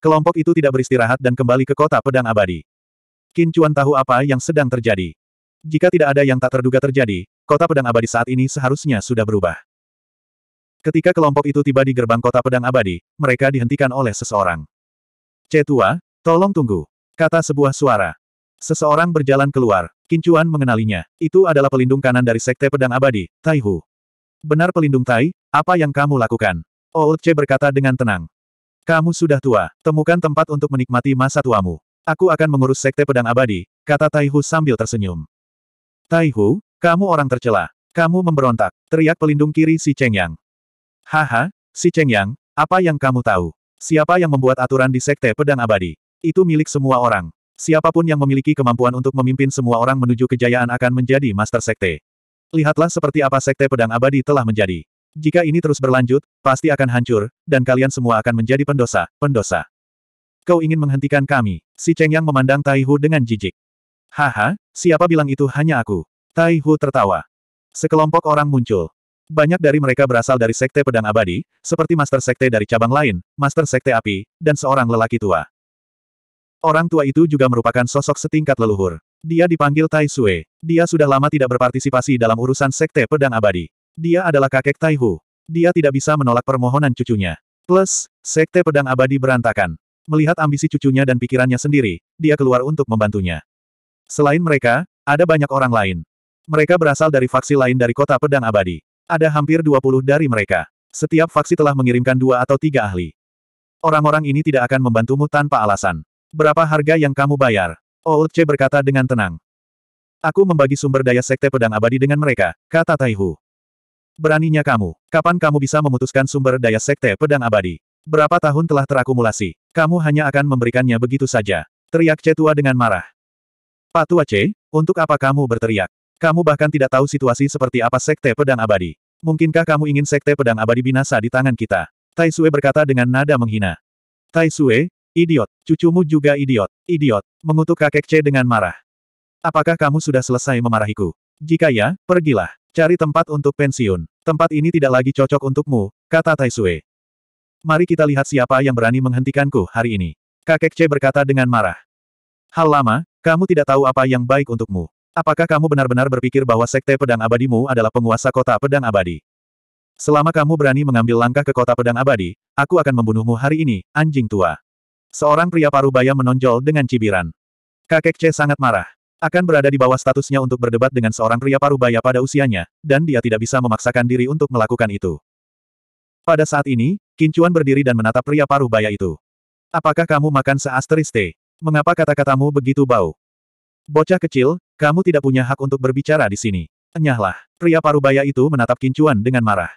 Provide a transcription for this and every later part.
Kelompok itu tidak beristirahat dan kembali ke kota pedang abadi. Qin Chuan tahu apa yang sedang terjadi. Jika tidak ada yang tak terduga terjadi, kota pedang abadi saat ini seharusnya sudah berubah. Ketika kelompok itu tiba di gerbang kota pedang abadi, mereka dihentikan oleh seseorang. Cetua, tolong tunggu. Kata sebuah suara. Seseorang berjalan keluar. Kincuan mengenalinya. Itu adalah pelindung kanan dari Sekte Pedang Abadi, Taihu. Benar pelindung Tai, apa yang kamu lakukan? Old C berkata dengan tenang. Kamu sudah tua, temukan tempat untuk menikmati masa tuamu. Aku akan mengurus sekte pedang abadi, kata Taihu sambil tersenyum. Taihu, kamu orang tercela. Kamu memberontak, teriak pelindung kiri si Cheng Yang. Haha, si Cheng Yang, apa yang kamu tahu? Siapa yang membuat aturan di sekte pedang abadi? Itu milik semua orang. Siapapun yang memiliki kemampuan untuk memimpin semua orang menuju kejayaan akan menjadi master sekte. Lihatlah seperti apa sekte pedang abadi telah menjadi. Jika ini terus berlanjut, pasti akan hancur, dan kalian semua akan menjadi pendosa, pendosa. Kau ingin menghentikan kami? Si Cheng Yang memandang Tai Hu dengan jijik. Haha, siapa bilang itu hanya aku? Tai Hu tertawa. Sekelompok orang muncul. Banyak dari mereka berasal dari Sekte Pedang Abadi, seperti Master Sekte dari cabang lain, Master Sekte Api, dan seorang lelaki tua. Orang tua itu juga merupakan sosok setingkat leluhur. Dia dipanggil Tai Sue. Dia sudah lama tidak berpartisipasi dalam urusan Sekte Pedang Abadi. Dia adalah kakek Taihu. Dia tidak bisa menolak permohonan cucunya. Plus, sekte pedang abadi berantakan. Melihat ambisi cucunya dan pikirannya sendiri, dia keluar untuk membantunya. Selain mereka, ada banyak orang lain. Mereka berasal dari faksi lain dari kota pedang abadi. Ada hampir 20 dari mereka. Setiap faksi telah mengirimkan dua atau tiga ahli. Orang-orang ini tidak akan membantumu tanpa alasan. Berapa harga yang kamu bayar? Old C berkata dengan tenang. Aku membagi sumber daya sekte pedang abadi dengan mereka, kata Taihu. Beraninya kamu, kapan kamu bisa memutuskan sumber daya sekte pedang abadi? Berapa tahun telah terakumulasi? Kamu hanya akan memberikannya begitu saja. Teriak Cetua dengan marah. Pak Tua C, untuk apa kamu berteriak? Kamu bahkan tidak tahu situasi seperti apa sekte pedang abadi. Mungkinkah kamu ingin sekte pedang abadi binasa di tangan kita? Tai Sue berkata dengan nada menghina. Tai Sue, idiot, cucumu juga idiot, idiot, mengutuk kakek C dengan marah. Apakah kamu sudah selesai memarahiku? Jika ya, pergilah. Cari tempat untuk pensiun. Tempat ini tidak lagi cocok untukmu, kata Taisue. Mari kita lihat siapa yang berani menghentikanku hari ini. Kakek C berkata dengan marah. Hal lama, kamu tidak tahu apa yang baik untukmu. Apakah kamu benar-benar berpikir bahwa sekte pedang abadimu adalah penguasa kota pedang abadi? Selama kamu berani mengambil langkah ke kota pedang abadi, aku akan membunuhmu hari ini, anjing tua. Seorang pria paruh baya menonjol dengan cibiran. Kakek C sangat marah akan berada di bawah statusnya untuk berdebat dengan seorang pria parubaya pada usianya, dan dia tidak bisa memaksakan diri untuk melakukan itu. Pada saat ini, Kincuan berdiri dan menatap pria parubaya itu. Apakah kamu makan seasteriste? Mengapa kata-katamu begitu bau? Bocah kecil, kamu tidak punya hak untuk berbicara di sini. Enyahlah, pria parubaya itu menatap Kincuan dengan marah.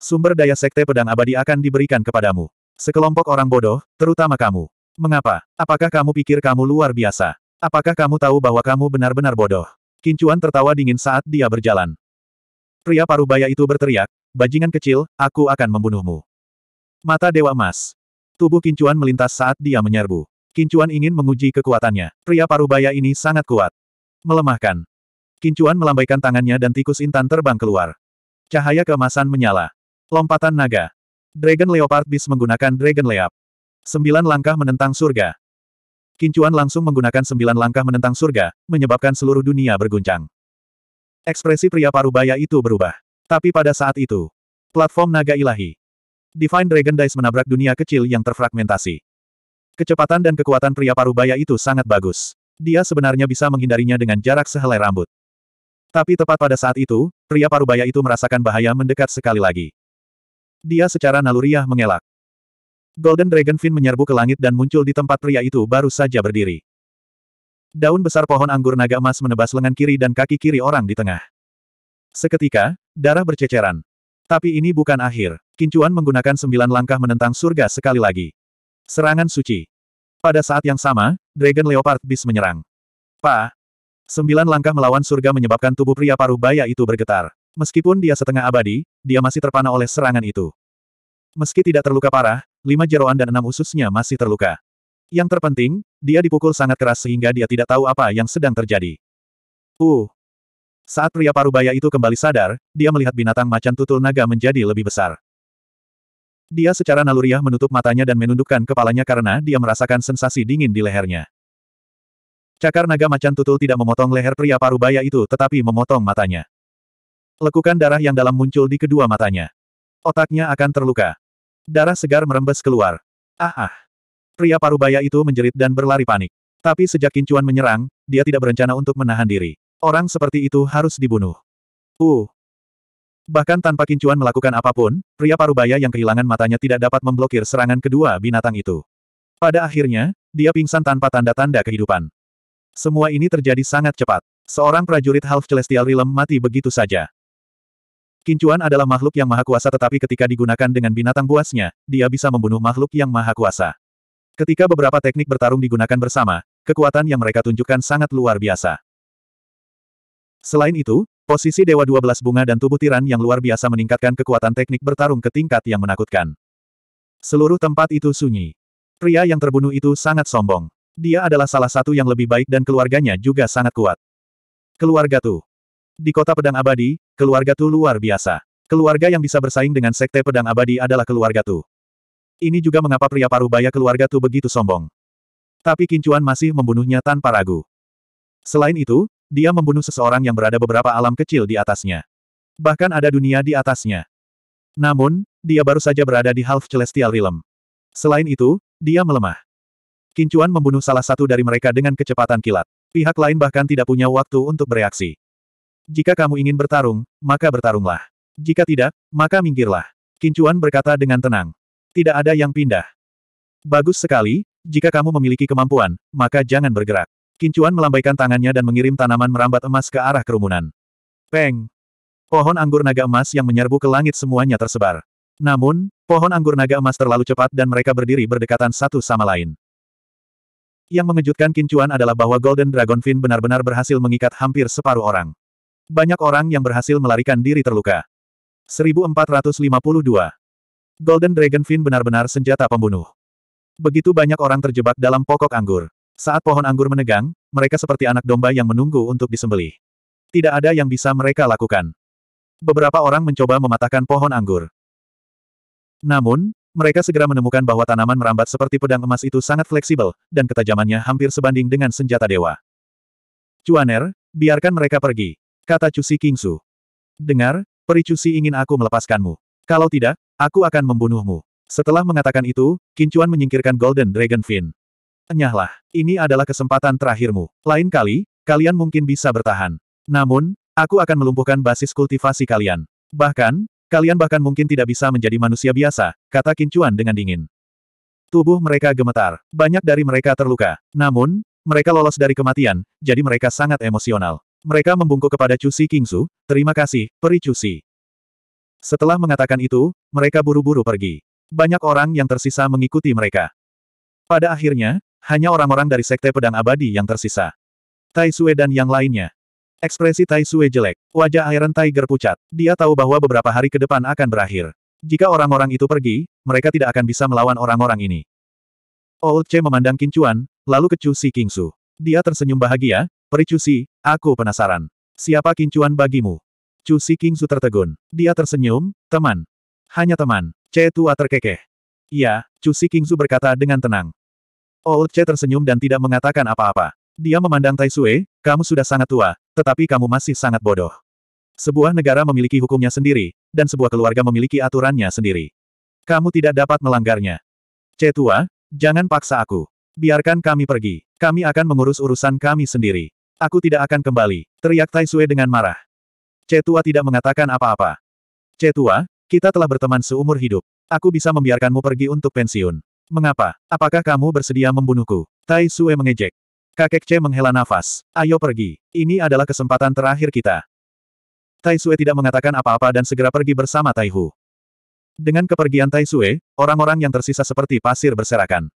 Sumber daya sekte pedang abadi akan diberikan kepadamu. Sekelompok orang bodoh, terutama kamu. Mengapa? Apakah kamu pikir kamu luar biasa? Apakah kamu tahu bahwa kamu benar-benar bodoh? Kincuan tertawa dingin saat dia berjalan. Pria parubaya itu berteriak, bajingan kecil, aku akan membunuhmu. Mata Dewa Emas. Tubuh Kincuan melintas saat dia menyerbu. Kincuan ingin menguji kekuatannya. Pria parubaya ini sangat kuat. Melemahkan. Kincuan melambaikan tangannya dan tikus intan terbang keluar. Cahaya keemasan menyala. Lompatan naga. Dragon Leopard Beast menggunakan Dragon Leap. Sembilan langkah menentang surga. Kincuan langsung menggunakan sembilan langkah menentang surga, menyebabkan seluruh dunia berguncang. Ekspresi pria parubaya itu berubah. Tapi pada saat itu, platform naga ilahi. Divine Dragon Dice menabrak dunia kecil yang terfragmentasi. Kecepatan dan kekuatan pria parubaya itu sangat bagus. Dia sebenarnya bisa menghindarinya dengan jarak sehelai rambut. Tapi tepat pada saat itu, pria parubaya itu merasakan bahaya mendekat sekali lagi. Dia secara naluriah mengelak. Golden Dragon Dragonfin menyerbu ke langit dan muncul di tempat pria itu baru saja berdiri. Daun besar pohon anggur naga emas menebas lengan kiri dan kaki kiri orang di tengah. Seketika, darah berceceran. Tapi ini bukan akhir. Kincuan menggunakan sembilan langkah menentang surga sekali lagi. Serangan suci. Pada saat yang sama, Dragon Leopard Beast menyerang. Pa! Sembilan langkah melawan surga menyebabkan tubuh pria paruh baya itu bergetar. Meskipun dia setengah abadi, dia masih terpana oleh serangan itu. Meski tidak terluka parah, lima jeroan dan enam ususnya masih terluka. Yang terpenting, dia dipukul sangat keras sehingga dia tidak tahu apa yang sedang terjadi. Uh! Saat pria parubaya itu kembali sadar, dia melihat binatang macan tutul naga menjadi lebih besar. Dia secara naluriah menutup matanya dan menundukkan kepalanya karena dia merasakan sensasi dingin di lehernya. Cakar naga macan tutul tidak memotong leher pria parubaya itu tetapi memotong matanya. Lekukan darah yang dalam muncul di kedua matanya. Otaknya akan terluka. Darah segar merembes keluar. Ah ah. Pria parubaya itu menjerit dan berlari panik. Tapi sejak Kincuan menyerang, dia tidak berencana untuk menahan diri. Orang seperti itu harus dibunuh. Uh. Bahkan tanpa Kincuan melakukan apapun, pria parubaya yang kehilangan matanya tidak dapat memblokir serangan kedua binatang itu. Pada akhirnya, dia pingsan tanpa tanda-tanda kehidupan. Semua ini terjadi sangat cepat. Seorang prajurit Half Celestial Realm mati begitu saja. Kincuan adalah makhluk yang maha kuasa tetapi ketika digunakan dengan binatang buasnya, dia bisa membunuh makhluk yang maha kuasa. Ketika beberapa teknik bertarung digunakan bersama, kekuatan yang mereka tunjukkan sangat luar biasa. Selain itu, posisi Dewa 12 Bunga dan tubuh tiran yang luar biasa meningkatkan kekuatan teknik bertarung ke tingkat yang menakutkan. Seluruh tempat itu sunyi. Pria yang terbunuh itu sangat sombong. Dia adalah salah satu yang lebih baik dan keluarganya juga sangat kuat. Keluarga tuh. Di kota pedang abadi, keluarga Tu luar biasa. Keluarga yang bisa bersaing dengan sekte pedang abadi adalah keluarga Tu. Ini juga mengapa pria paruh baya keluarga Tu begitu sombong. Tapi Kincuan masih membunuhnya tanpa ragu. Selain itu, dia membunuh seseorang yang berada beberapa alam kecil di atasnya. Bahkan ada dunia di atasnya. Namun, dia baru saja berada di Half Celestial Realm. Selain itu, dia melemah. Kincuan membunuh salah satu dari mereka dengan kecepatan kilat. Pihak lain bahkan tidak punya waktu untuk bereaksi. Jika kamu ingin bertarung, maka bertarunglah. Jika tidak, maka minggirlah. Kincuan berkata dengan tenang. Tidak ada yang pindah. Bagus sekali, jika kamu memiliki kemampuan, maka jangan bergerak. Kincuan melambaikan tangannya dan mengirim tanaman merambat emas ke arah kerumunan. Peng! Pohon anggur naga emas yang menyerbu ke langit semuanya tersebar. Namun, pohon anggur naga emas terlalu cepat dan mereka berdiri berdekatan satu sama lain. Yang mengejutkan Kincuan adalah bahwa Golden Dragonfin benar-benar berhasil mengikat hampir separuh orang. Banyak orang yang berhasil melarikan diri terluka. 1452. Golden Dragon Fin benar-benar senjata pembunuh. Begitu banyak orang terjebak dalam pokok anggur. Saat pohon anggur menegang, mereka seperti anak domba yang menunggu untuk disembelih. Tidak ada yang bisa mereka lakukan. Beberapa orang mencoba mematahkan pohon anggur. Namun, mereka segera menemukan bahwa tanaman merambat seperti pedang emas itu sangat fleksibel, dan ketajamannya hampir sebanding dengan senjata dewa. Cuaner, biarkan mereka pergi. Kata Cusi Kingsu. Dengar, peri Cusi ingin aku melepaskanmu. Kalau tidak, aku akan membunuhmu. Setelah mengatakan itu, Kincuan menyingkirkan Golden Dragon Fin. Enyahlah, ini adalah kesempatan terakhirmu. Lain kali, kalian mungkin bisa bertahan. Namun, aku akan melumpuhkan basis kultivasi kalian. Bahkan, kalian bahkan mungkin tidak bisa menjadi manusia biasa, kata Kincuan dengan dingin. Tubuh mereka gemetar, banyak dari mereka terluka. Namun, mereka lolos dari kematian, jadi mereka sangat emosional. Mereka membungkuk kepada Cusi Kingsu, terima kasih, peri Cusi. Setelah mengatakan itu, mereka buru-buru pergi. Banyak orang yang tersisa mengikuti mereka. Pada akhirnya, hanya orang-orang dari Sekte Pedang Abadi yang tersisa. Tai Sue dan yang lainnya. Ekspresi Tai Sue jelek, wajah Iron Tiger pucat. Dia tahu bahwa beberapa hari ke depan akan berakhir. Jika orang-orang itu pergi, mereka tidak akan bisa melawan orang-orang ini. Old Che memandang Kincuan, lalu ke Chu Si Kingsu. Dia tersenyum bahagia, Peri aku penasaran. Siapa kincuan bagimu? Cusi Su tertegun. Dia tersenyum, teman. Hanya teman. C tua terkekeh. Iya, Cusi Su berkata dengan tenang. Old C tersenyum dan tidak mengatakan apa-apa. Dia memandang Tai Sue, kamu sudah sangat tua, tetapi kamu masih sangat bodoh. Sebuah negara memiliki hukumnya sendiri, dan sebuah keluarga memiliki aturannya sendiri. Kamu tidak dapat melanggarnya. C tua, jangan paksa aku. Biarkan kami pergi. Kami akan mengurus urusan kami sendiri. Aku tidak akan kembali, teriak Tai Sue dengan marah. Cetua tidak mengatakan apa-apa. Cetua, kita telah berteman seumur hidup. Aku bisa membiarkanmu pergi untuk pensiun. Mengapa? Apakah kamu bersedia membunuhku? Tai Sue mengejek. Kakek C menghela nafas. Ayo pergi. Ini adalah kesempatan terakhir kita. Tai Sue tidak mengatakan apa-apa dan segera pergi bersama Tai Hu. Dengan kepergian Tai Sue, orang-orang yang tersisa seperti pasir berserakan.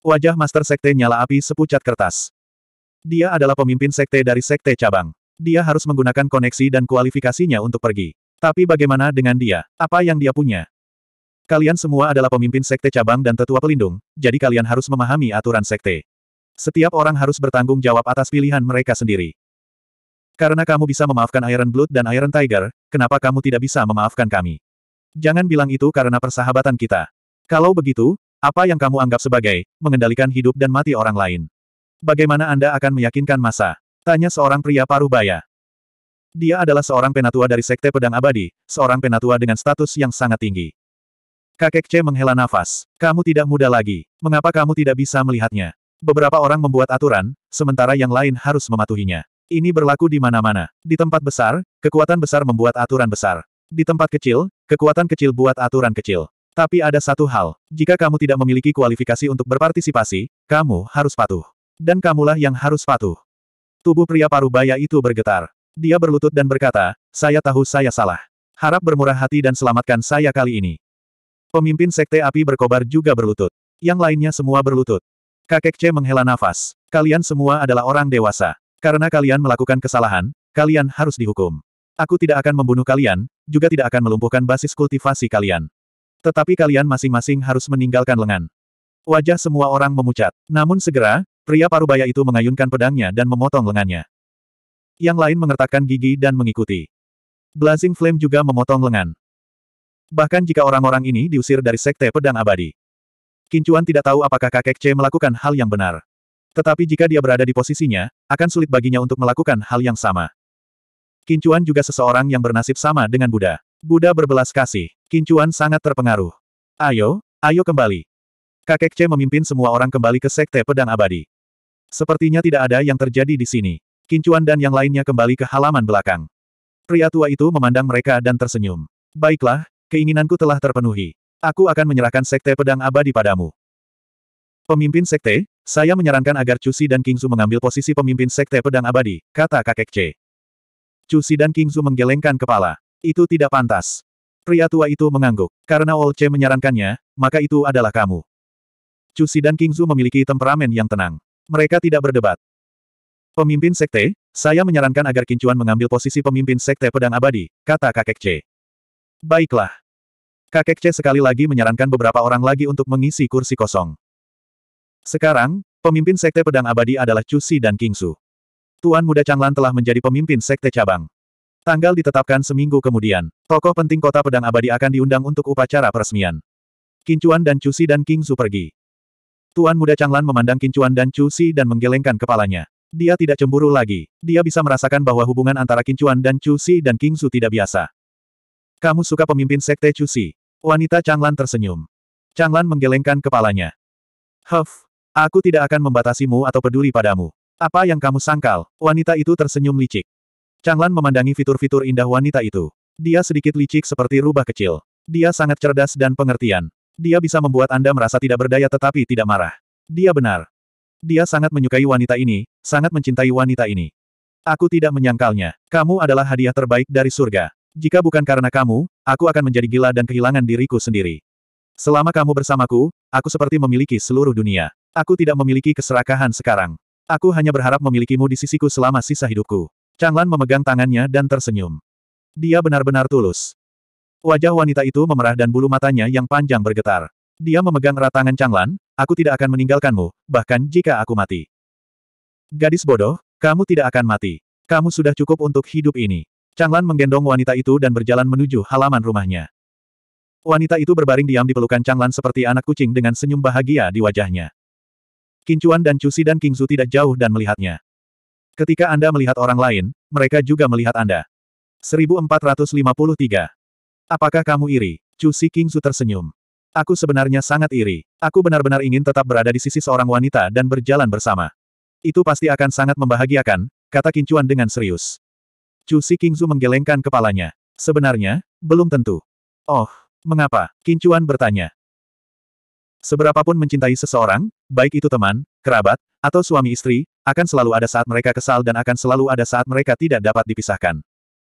Wajah Master Sekte nyala api sepucat kertas. Dia adalah pemimpin sekte dari sekte cabang. Dia harus menggunakan koneksi dan kualifikasinya untuk pergi. Tapi bagaimana dengan dia? Apa yang dia punya? Kalian semua adalah pemimpin sekte cabang dan tetua pelindung, jadi kalian harus memahami aturan sekte. Setiap orang harus bertanggung jawab atas pilihan mereka sendiri. Karena kamu bisa memaafkan Iron Blood dan Iron Tiger, kenapa kamu tidak bisa memaafkan kami? Jangan bilang itu karena persahabatan kita. Kalau begitu, apa yang kamu anggap sebagai mengendalikan hidup dan mati orang lain? Bagaimana Anda akan meyakinkan masa? Tanya seorang pria paruh baya. Dia adalah seorang penatua dari Sekte Pedang Abadi, seorang penatua dengan status yang sangat tinggi. Kakek C menghela nafas. Kamu tidak muda lagi. Mengapa kamu tidak bisa melihatnya? Beberapa orang membuat aturan, sementara yang lain harus mematuhinya. Ini berlaku di mana-mana. Di tempat besar, kekuatan besar membuat aturan besar. Di tempat kecil, kekuatan kecil buat aturan kecil. Tapi ada satu hal, jika kamu tidak memiliki kualifikasi untuk berpartisipasi, kamu harus patuh. Dan kamulah yang harus patuh. Tubuh pria parubaya itu bergetar. Dia berlutut dan berkata, saya tahu saya salah. Harap bermurah hati dan selamatkan saya kali ini. Pemimpin sekte api berkobar juga berlutut. Yang lainnya semua berlutut. Kakek C menghela nafas. Kalian semua adalah orang dewasa. Karena kalian melakukan kesalahan, kalian harus dihukum. Aku tidak akan membunuh kalian, juga tidak akan melumpuhkan basis kultivasi kalian. Tetapi kalian masing-masing harus meninggalkan lengan. Wajah semua orang memucat. Namun segera, pria parubaya itu mengayunkan pedangnya dan memotong lengannya. Yang lain mengertakkan gigi dan mengikuti. Blazing Flame juga memotong lengan. Bahkan jika orang-orang ini diusir dari Sekte Pedang Abadi. Kincuan tidak tahu apakah kakek C melakukan hal yang benar. Tetapi jika dia berada di posisinya, akan sulit baginya untuk melakukan hal yang sama. Kincuan juga seseorang yang bernasib sama dengan Buddha. Buddha berbelas kasih. Kincuan sangat terpengaruh. Ayo, ayo kembali. Kakek C memimpin semua orang kembali ke Sekte Pedang Abadi. Sepertinya tidak ada yang terjadi di sini. Kincuan dan yang lainnya kembali ke halaman belakang. Pria tua itu memandang mereka dan tersenyum. Baiklah, keinginanku telah terpenuhi. Aku akan menyerahkan Sekte Pedang Abadi padamu. Pemimpin Sekte, saya menyarankan agar Cusi dan Kingzu mengambil posisi pemimpin Sekte Pedang Abadi, kata kakek C. Cusi dan Kingzu menggelengkan kepala. Itu tidak pantas. Pria tua itu mengangguk. Karena Olce menyarankannya, maka itu adalah kamu. Cusi dan King Zhu memiliki temperamen yang tenang. Mereka tidak berdebat. Pemimpin sekte, saya menyarankan agar Kincuan mengambil posisi pemimpin sekte pedang abadi, kata kakek C. Baiklah. Kakek C sekali lagi menyarankan beberapa orang lagi untuk mengisi kursi kosong. Sekarang, pemimpin sekte pedang abadi adalah Cusi dan King Zhu. Tuan muda Changlan telah menjadi pemimpin sekte cabang. Tanggal ditetapkan seminggu kemudian. Tokoh penting kota pedang abadi akan diundang untuk upacara peresmian. Kincuan dan Cusi dan King Su pergi. Tuan muda Changlan memandang Kincuan dan Cusi dan menggelengkan kepalanya. Dia tidak cemburu lagi. Dia bisa merasakan bahwa hubungan antara Kincuan dan Cusi dan King Su tidak biasa. Kamu suka pemimpin sekte Cusi. Wanita Changlan tersenyum. Changlan menggelengkan kepalanya. Huff, aku tidak akan membatasimu atau peduli padamu. Apa yang kamu sangkal? Wanita itu tersenyum licik. Changlan memandangi fitur-fitur indah wanita itu. Dia sedikit licik seperti rubah kecil. Dia sangat cerdas dan pengertian. Dia bisa membuat Anda merasa tidak berdaya tetapi tidak marah. Dia benar. Dia sangat menyukai wanita ini, sangat mencintai wanita ini. Aku tidak menyangkalnya. Kamu adalah hadiah terbaik dari surga. Jika bukan karena kamu, aku akan menjadi gila dan kehilangan diriku sendiri. Selama kamu bersamaku, aku seperti memiliki seluruh dunia. Aku tidak memiliki keserakahan sekarang. Aku hanya berharap memilikimu di sisiku selama sisa hidupku. Chang Lan memegang tangannya dan tersenyum. Dia benar-benar tulus. Wajah wanita itu memerah dan bulu matanya yang panjang bergetar. Dia memegang erat tangan Chang Lan, aku tidak akan meninggalkanmu, bahkan jika aku mati. Gadis bodoh, kamu tidak akan mati. Kamu sudah cukup untuk hidup ini. Chang Lan menggendong wanita itu dan berjalan menuju halaman rumahnya. Wanita itu berbaring diam di pelukan Chang Lan seperti anak kucing dengan senyum bahagia di wajahnya. Kincuan dan Cusi dan Kingzu tidak jauh dan melihatnya. Ketika Anda melihat orang lain, mereka juga melihat Anda. 1453. Apakah kamu iri? Chu Si King Su tersenyum. Aku sebenarnya sangat iri. Aku benar-benar ingin tetap berada di sisi seorang wanita dan berjalan bersama. Itu pasti akan sangat membahagiakan, kata Kincuan dengan serius. Chu Si King Su menggelengkan kepalanya. Sebenarnya, belum tentu. Oh, mengapa? Kincuan bertanya. Seberapapun mencintai seseorang, baik itu teman, kerabat, atau suami istri, akan selalu ada saat mereka kesal dan akan selalu ada saat mereka tidak dapat dipisahkan.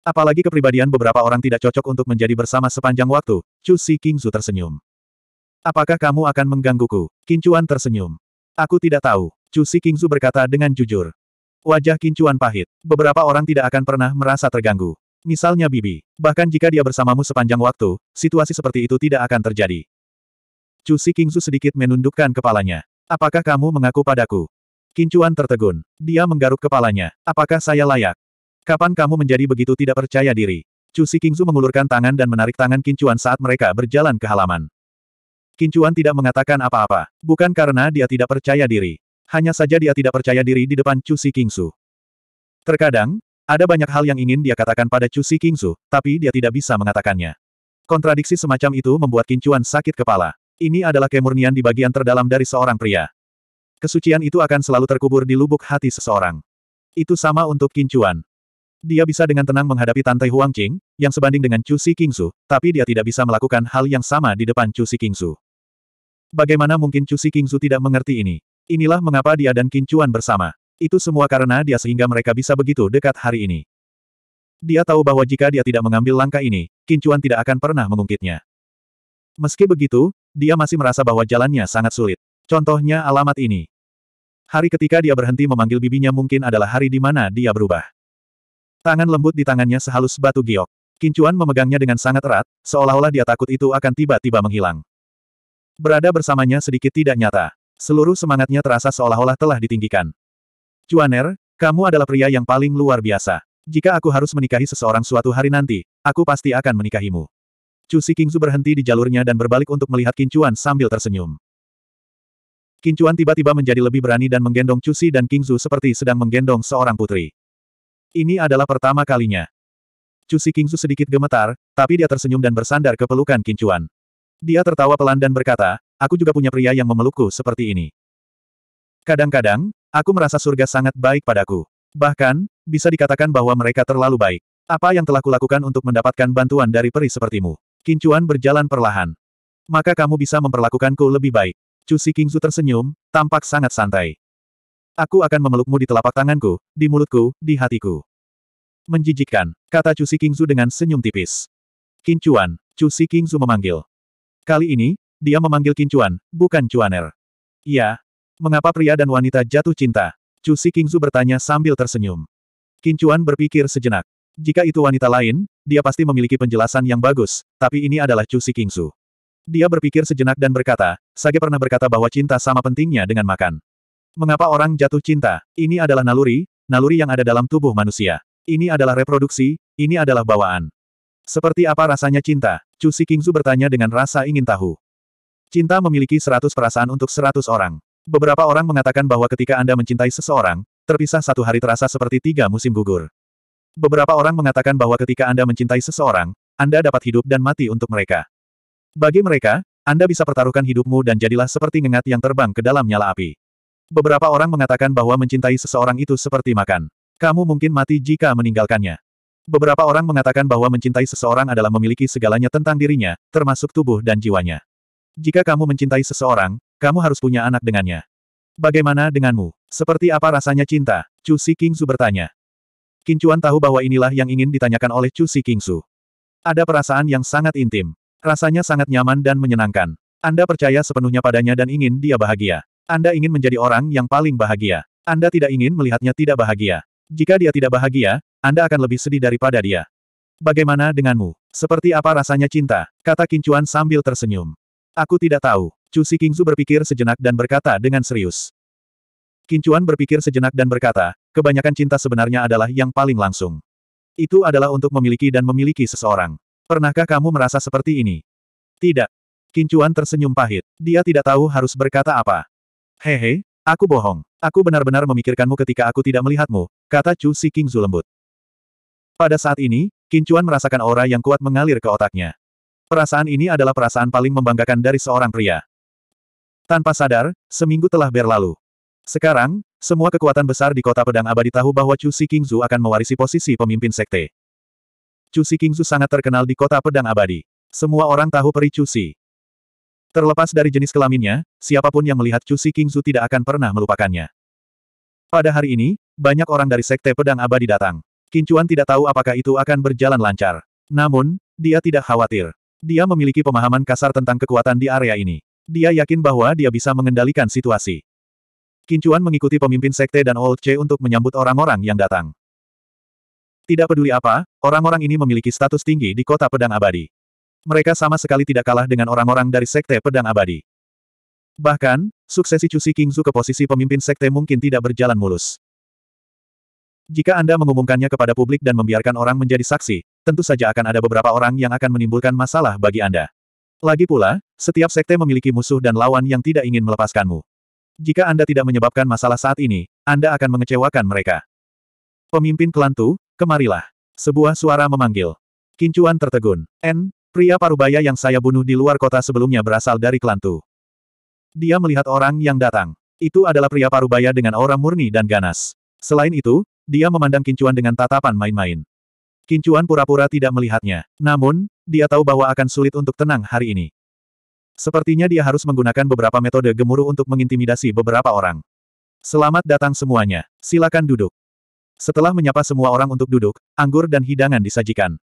Apalagi kepribadian beberapa orang tidak cocok untuk menjadi bersama sepanjang waktu, Chu Si Kingzu tersenyum. Apakah kamu akan menggangguku? Kincuan tersenyum. Aku tidak tahu, Chu Si Kingzu berkata dengan jujur. Wajah Kincuan pahit. Beberapa orang tidak akan pernah merasa terganggu. Misalnya Bibi. Bahkan jika dia bersamamu sepanjang waktu, situasi seperti itu tidak akan terjadi. Chu Si Kingzu sedikit menundukkan kepalanya. Apakah kamu mengaku padaku? Kincuan tertegun. Dia menggaruk kepalanya. Apakah saya layak? Kapan kamu menjadi begitu tidak percaya diri? Cusi Kingzu mengulurkan tangan dan menarik tangan Kincuan saat mereka berjalan ke halaman. Kincuan tidak mengatakan apa-apa. Bukan karena dia tidak percaya diri. Hanya saja dia tidak percaya diri di depan Cusi Kingsu. Terkadang, ada banyak hal yang ingin dia katakan pada Cusi Kingsu, tapi dia tidak bisa mengatakannya. Kontradiksi semacam itu membuat Kincuan sakit kepala. Ini adalah kemurnian di bagian terdalam dari seorang pria. Kesucian itu akan selalu terkubur di lubuk hati seseorang. Itu sama untuk Kincuan. Dia bisa dengan tenang menghadapi Tantai Qing, yang sebanding dengan Chu Si Kingsu, tapi dia tidak bisa melakukan hal yang sama di depan Chu Si Kingsu. Bagaimana mungkin Chu Si Kingsu tidak mengerti ini? Inilah mengapa dia dan Kincuan bersama. Itu semua karena dia sehingga mereka bisa begitu dekat hari ini. Dia tahu bahwa jika dia tidak mengambil langkah ini, Kincuan tidak akan pernah mengungkitnya. Meski begitu, dia masih merasa bahwa jalannya sangat sulit. Contohnya alamat ini. Hari ketika dia berhenti memanggil bibinya mungkin adalah hari di mana dia berubah. Tangan lembut di tangannya sehalus batu giok. Kincuan memegangnya dengan sangat erat, seolah-olah dia takut itu akan tiba-tiba menghilang. Berada bersamanya sedikit tidak nyata. Seluruh semangatnya terasa seolah-olah telah ditinggikan. Cuaner, kamu adalah pria yang paling luar biasa. Jika aku harus menikahi seseorang suatu hari nanti, aku pasti akan menikahimu. Chu Kingzu berhenti di jalurnya dan berbalik untuk melihat Kincuan sambil tersenyum. Kincuan tiba-tiba menjadi lebih berani dan menggendong Cusi dan Kingzu seperti sedang menggendong seorang putri. Ini adalah pertama kalinya. Cusi Kingzu sedikit gemetar, tapi dia tersenyum dan bersandar ke pelukan Kincuan. Dia tertawa pelan dan berkata, aku juga punya pria yang memelukku seperti ini. Kadang-kadang, aku merasa surga sangat baik padaku. Bahkan, bisa dikatakan bahwa mereka terlalu baik. Apa yang telah kulakukan untuk mendapatkan bantuan dari peri sepertimu? Kincuan berjalan perlahan. Maka kamu bisa memperlakukanku lebih baik. Cusi Kingzu tersenyum, tampak sangat santai. Aku akan memelukmu di telapak tanganku, di mulutku, di hatiku. Menjijikkan, kata Cusi Kingzu dengan senyum tipis. Kincuan, Cusi Kingzu memanggil. Kali ini, dia memanggil Kincuan, bukan Cuaner. Ya, mengapa pria dan wanita jatuh cinta? Cusi Kingzu bertanya sambil tersenyum. Kincuan berpikir sejenak. Jika itu wanita lain, dia pasti memiliki penjelasan yang bagus, tapi ini adalah Cusi Kingsu. Dia berpikir sejenak dan berkata, Sage pernah berkata bahwa cinta sama pentingnya dengan makan. Mengapa orang jatuh cinta? Ini adalah naluri, naluri yang ada dalam tubuh manusia. Ini adalah reproduksi, ini adalah bawaan. Seperti apa rasanya cinta? Chu Si Kingzu bertanya dengan rasa ingin tahu. Cinta memiliki seratus perasaan untuk seratus orang. Beberapa orang mengatakan bahwa ketika Anda mencintai seseorang, terpisah satu hari terasa seperti tiga musim gugur. Beberapa orang mengatakan bahwa ketika Anda mencintai seseorang, Anda dapat hidup dan mati untuk mereka. Bagi mereka, Anda bisa pertaruhkan hidupmu dan jadilah seperti ngengat yang terbang ke dalam nyala api. Beberapa orang mengatakan bahwa mencintai seseorang itu seperti makan. Kamu mungkin mati jika meninggalkannya. Beberapa orang mengatakan bahwa mencintai seseorang adalah memiliki segalanya tentang dirinya, termasuk tubuh dan jiwanya. Jika kamu mencintai seseorang, kamu harus punya anak dengannya. Bagaimana denganmu? Seperti apa rasanya cinta? Chu Si Kingsu bertanya. Kincuan tahu bahwa inilah yang ingin ditanyakan oleh Chu Si Kingsu. Ada perasaan yang sangat intim. Rasanya sangat nyaman dan menyenangkan. Anda percaya sepenuhnya padanya dan ingin dia bahagia. Anda ingin menjadi orang yang paling bahagia. Anda tidak ingin melihatnya tidak bahagia. Jika dia tidak bahagia, Anda akan lebih sedih daripada dia. Bagaimana denganmu? Seperti apa rasanya cinta? Kata Kincuan sambil tersenyum. Aku tidak tahu. Chu Si Kingzu berpikir sejenak dan berkata dengan serius. Kincuan berpikir sejenak dan berkata, kebanyakan cinta sebenarnya adalah yang paling langsung. Itu adalah untuk memiliki dan memiliki seseorang. Pernahkah kamu merasa seperti ini? Tidak. Kincuan tersenyum pahit. Dia tidak tahu harus berkata apa. Hehe, aku bohong. Aku benar-benar memikirkanmu ketika aku tidak melihatmu, kata Chu Si King lembut. Pada saat ini, Kincuan merasakan aura yang kuat mengalir ke otaknya. Perasaan ini adalah perasaan paling membanggakan dari seorang pria. Tanpa sadar, seminggu telah berlalu. Sekarang, semua kekuatan besar di kota pedang abadi tahu bahwa Chu Si King akan mewarisi posisi pemimpin sekte. Chu Si Kingzu sangat terkenal di kota pedang abadi. Semua orang tahu peri Chu Si. Terlepas dari jenis kelaminnya, siapapun yang melihat Chu Si Kingzu tidak akan pernah melupakannya. Pada hari ini, banyak orang dari Sekte Pedang Abadi datang. Kincuan tidak tahu apakah itu akan berjalan lancar. Namun, dia tidak khawatir. Dia memiliki pemahaman kasar tentang kekuatan di area ini. Dia yakin bahwa dia bisa mengendalikan situasi. Kincuan mengikuti pemimpin sekte dan Old C untuk menyambut orang-orang yang datang. Tidak peduli apa, orang-orang ini memiliki status tinggi di kota pedang abadi. Mereka sama sekali tidak kalah dengan orang-orang dari sekte pedang abadi. Bahkan, suksesi Cusi Kingzu ke posisi pemimpin sekte mungkin tidak berjalan mulus. Jika Anda mengumumkannya kepada publik dan membiarkan orang menjadi saksi, tentu saja akan ada beberapa orang yang akan menimbulkan masalah bagi Anda. Lagi pula, setiap sekte memiliki musuh dan lawan yang tidak ingin melepaskanmu. Jika Anda tidak menyebabkan masalah saat ini, Anda akan mengecewakan mereka. Pemimpin klan Tu, Kemarilah. Sebuah suara memanggil. Kincuan tertegun. N, pria parubaya yang saya bunuh di luar kota sebelumnya berasal dari Kelantu. Dia melihat orang yang datang. Itu adalah pria parubaya dengan aura murni dan ganas. Selain itu, dia memandang Kincuan dengan tatapan main-main. Kincuan pura-pura tidak melihatnya. Namun, dia tahu bahwa akan sulit untuk tenang hari ini. Sepertinya dia harus menggunakan beberapa metode gemuruh untuk mengintimidasi beberapa orang. Selamat datang semuanya. Silakan duduk. Setelah menyapa semua orang untuk duduk, anggur dan hidangan disajikan.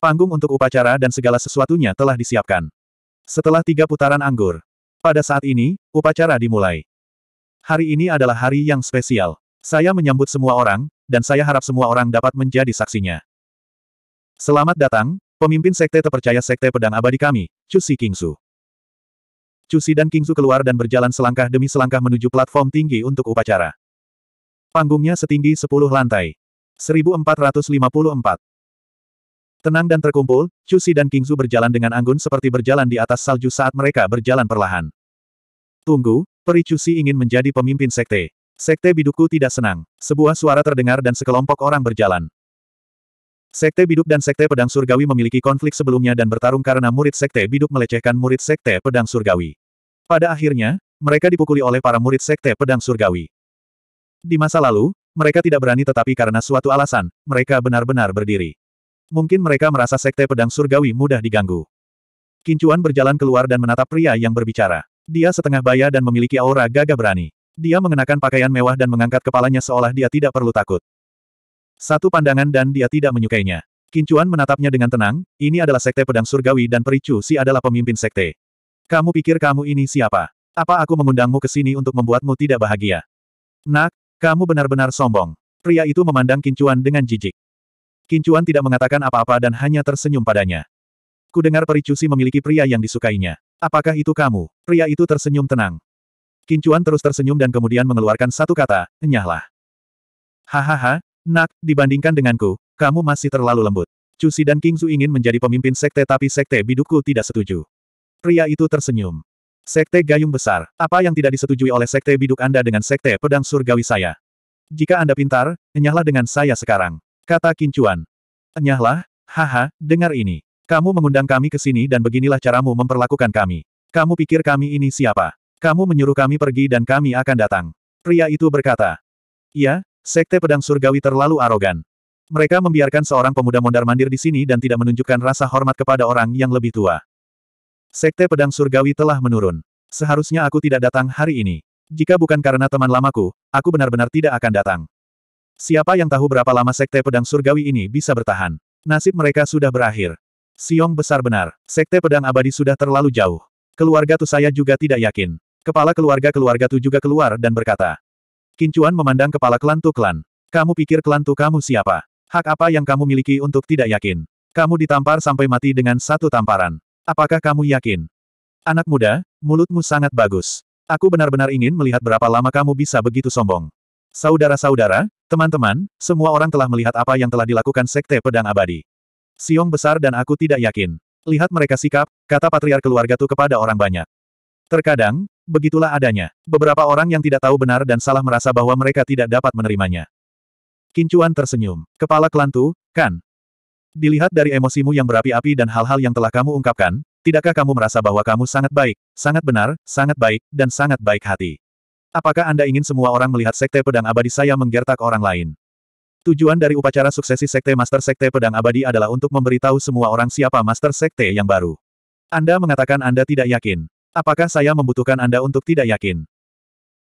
Panggung untuk upacara dan segala sesuatunya telah disiapkan. Setelah tiga putaran anggur, pada saat ini, upacara dimulai. Hari ini adalah hari yang spesial. Saya menyambut semua orang, dan saya harap semua orang dapat menjadi saksinya. Selamat datang, pemimpin sekte terpercaya sekte pedang abadi kami, Cusi Kingsu. Cusi dan Kingsu keluar dan berjalan selangkah demi selangkah menuju platform tinggi untuk upacara. Panggungnya setinggi 10 lantai. 1454. Tenang dan terkumpul, Cusi dan Kingzu berjalan dengan anggun seperti berjalan di atas salju saat mereka berjalan perlahan. Tunggu, Peri Cusi ingin menjadi pemimpin sekte. Sekte Biduku tidak senang. Sebuah suara terdengar dan sekelompok orang berjalan. Sekte Biduk dan Sekte Pedang Surgawi memiliki konflik sebelumnya dan bertarung karena murid Sekte Biduk melecehkan murid Sekte Pedang Surgawi. Pada akhirnya, mereka dipukuli oleh para murid Sekte Pedang Surgawi. Di masa lalu, mereka tidak berani tetapi karena suatu alasan, mereka benar-benar berdiri. Mungkin mereka merasa sekte pedang surgawi mudah diganggu. Kincuan berjalan keluar dan menatap pria yang berbicara. Dia setengah baya dan memiliki aura gagah berani. Dia mengenakan pakaian mewah dan mengangkat kepalanya seolah dia tidak perlu takut. Satu pandangan dan dia tidak menyukainya. Kincuan menatapnya dengan tenang, ini adalah sekte pedang surgawi dan Pericu Si adalah pemimpin sekte. Kamu pikir kamu ini siapa? Apa aku mengundangmu ke sini untuk membuatmu tidak bahagia? Nak, kamu benar-benar sombong. Pria itu memandang Kincuan dengan jijik. Kincuan tidak mengatakan apa-apa dan hanya tersenyum padanya. Ku dengar Peri Cusi memiliki pria yang disukainya. Apakah itu kamu? Pria itu tersenyum tenang. Kincuan terus tersenyum dan kemudian mengeluarkan satu kata, enyahlah. Hahaha, nak, dibandingkan denganku, kamu masih terlalu lembut. Cusi dan Kingzu ingin menjadi pemimpin sekte tapi sekte bidukku tidak setuju. Pria itu tersenyum. Sekte Gayung Besar, apa yang tidak disetujui oleh Sekte Biduk Anda dengan Sekte Pedang Surgawi saya? Jika Anda pintar, enyahlah dengan saya sekarang. Kata Kincuan. Enyahlah, haha, dengar ini. Kamu mengundang kami ke sini dan beginilah caramu memperlakukan kami. Kamu pikir kami ini siapa? Kamu menyuruh kami pergi dan kami akan datang. Pria itu berkata. Iya, Sekte Pedang Surgawi terlalu arogan. Mereka membiarkan seorang pemuda mondar-mandir di sini dan tidak menunjukkan rasa hormat kepada orang yang lebih tua. Sekte Pedang Surgawi telah menurun. Seharusnya aku tidak datang hari ini. Jika bukan karena teman lamaku, aku benar-benar tidak akan datang. Siapa yang tahu berapa lama Sekte Pedang Surgawi ini bisa bertahan? Nasib mereka sudah berakhir. Siong besar benar, Sekte Pedang Abadi sudah terlalu jauh. Keluarga tu saya juga tidak yakin. Kepala keluarga-keluarga Tu juga keluar dan berkata. Kincuan memandang kepala klan Tu klan. Kamu pikir klan Tu kamu siapa? Hak apa yang kamu miliki untuk tidak yakin? Kamu ditampar sampai mati dengan satu tamparan. Apakah kamu yakin? Anak muda, mulutmu sangat bagus. Aku benar-benar ingin melihat berapa lama kamu bisa begitu sombong. Saudara-saudara, teman-teman, semua orang telah melihat apa yang telah dilakukan Sekte Pedang Abadi. Siong besar dan aku tidak yakin. Lihat mereka sikap, kata patriar keluarga Tu kepada orang banyak. Terkadang, begitulah adanya. Beberapa orang yang tidak tahu benar dan salah merasa bahwa mereka tidak dapat menerimanya. Kincuan tersenyum. Kepala kelantu, kan, Dilihat dari emosimu yang berapi-api dan hal-hal yang telah kamu ungkapkan, tidakkah kamu merasa bahwa kamu sangat baik, sangat benar, sangat baik, dan sangat baik hati? Apakah Anda ingin semua orang melihat Sekte Pedang Abadi saya menggertak orang lain? Tujuan dari upacara suksesi Sekte Master Sekte Pedang Abadi adalah untuk memberitahu semua orang siapa Master Sekte yang baru. Anda mengatakan Anda tidak yakin. Apakah saya membutuhkan Anda untuk tidak yakin?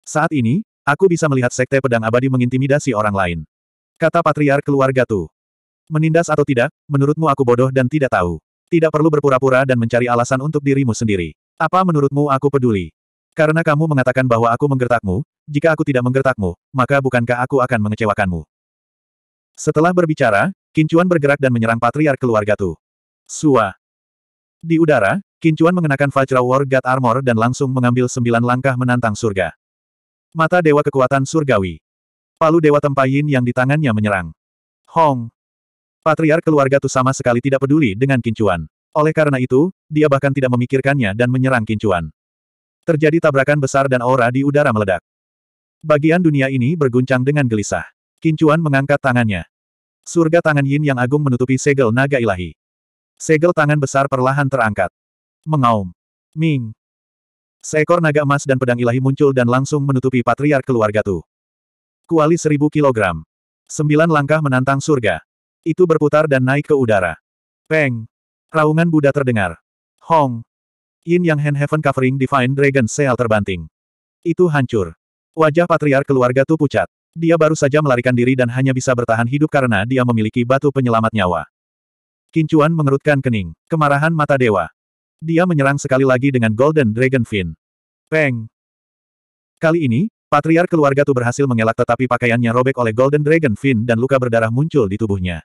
Saat ini, aku bisa melihat Sekte Pedang Abadi mengintimidasi orang lain. Kata patriar keluarga Tu. Menindas atau tidak, menurutmu aku bodoh dan tidak tahu. Tidak perlu berpura-pura dan mencari alasan untuk dirimu sendiri. Apa menurutmu aku peduli? Karena kamu mengatakan bahwa aku menggertakmu, jika aku tidak menggertakmu, maka bukankah aku akan mengecewakanmu? Setelah berbicara, Kincuan bergerak dan menyerang patriark keluarga Tu. Sua. Di udara, Kincuan mengenakan Vajra War God Armor dan langsung mengambil sembilan langkah menantang surga. Mata Dewa Kekuatan Surgawi. Palu Dewa Tempayin yang di tangannya menyerang. Hong. Patriar keluarga Tu sama sekali tidak peduli dengan Kincuan. Oleh karena itu, dia bahkan tidak memikirkannya dan menyerang Kincuan. Terjadi tabrakan besar dan aura di udara meledak. Bagian dunia ini berguncang dengan gelisah. Kincuan mengangkat tangannya. Surga tangan Yin yang agung menutupi segel naga ilahi. Segel tangan besar perlahan terangkat. Mengaum. Ming. Seekor naga emas dan pedang ilahi muncul dan langsung menutupi patriark keluarga Tu. Kuali seribu kilogram. Sembilan langkah menantang surga. Itu berputar dan naik ke udara. Peng! Raungan Buddha terdengar. Hong! Yin yang Hen Heaven covering Divine Dragon Seal terbanting. Itu hancur. Wajah Patriar keluarga Tu pucat. Dia baru saja melarikan diri dan hanya bisa bertahan hidup karena dia memiliki batu penyelamat nyawa. Kincuan mengerutkan kening. Kemarahan mata dewa. Dia menyerang sekali lagi dengan Golden Dragon Fin. Peng! Kali ini, Patriar keluarga Tu berhasil mengelak tetapi pakaiannya robek oleh Golden Dragon Fin dan luka berdarah muncul di tubuhnya.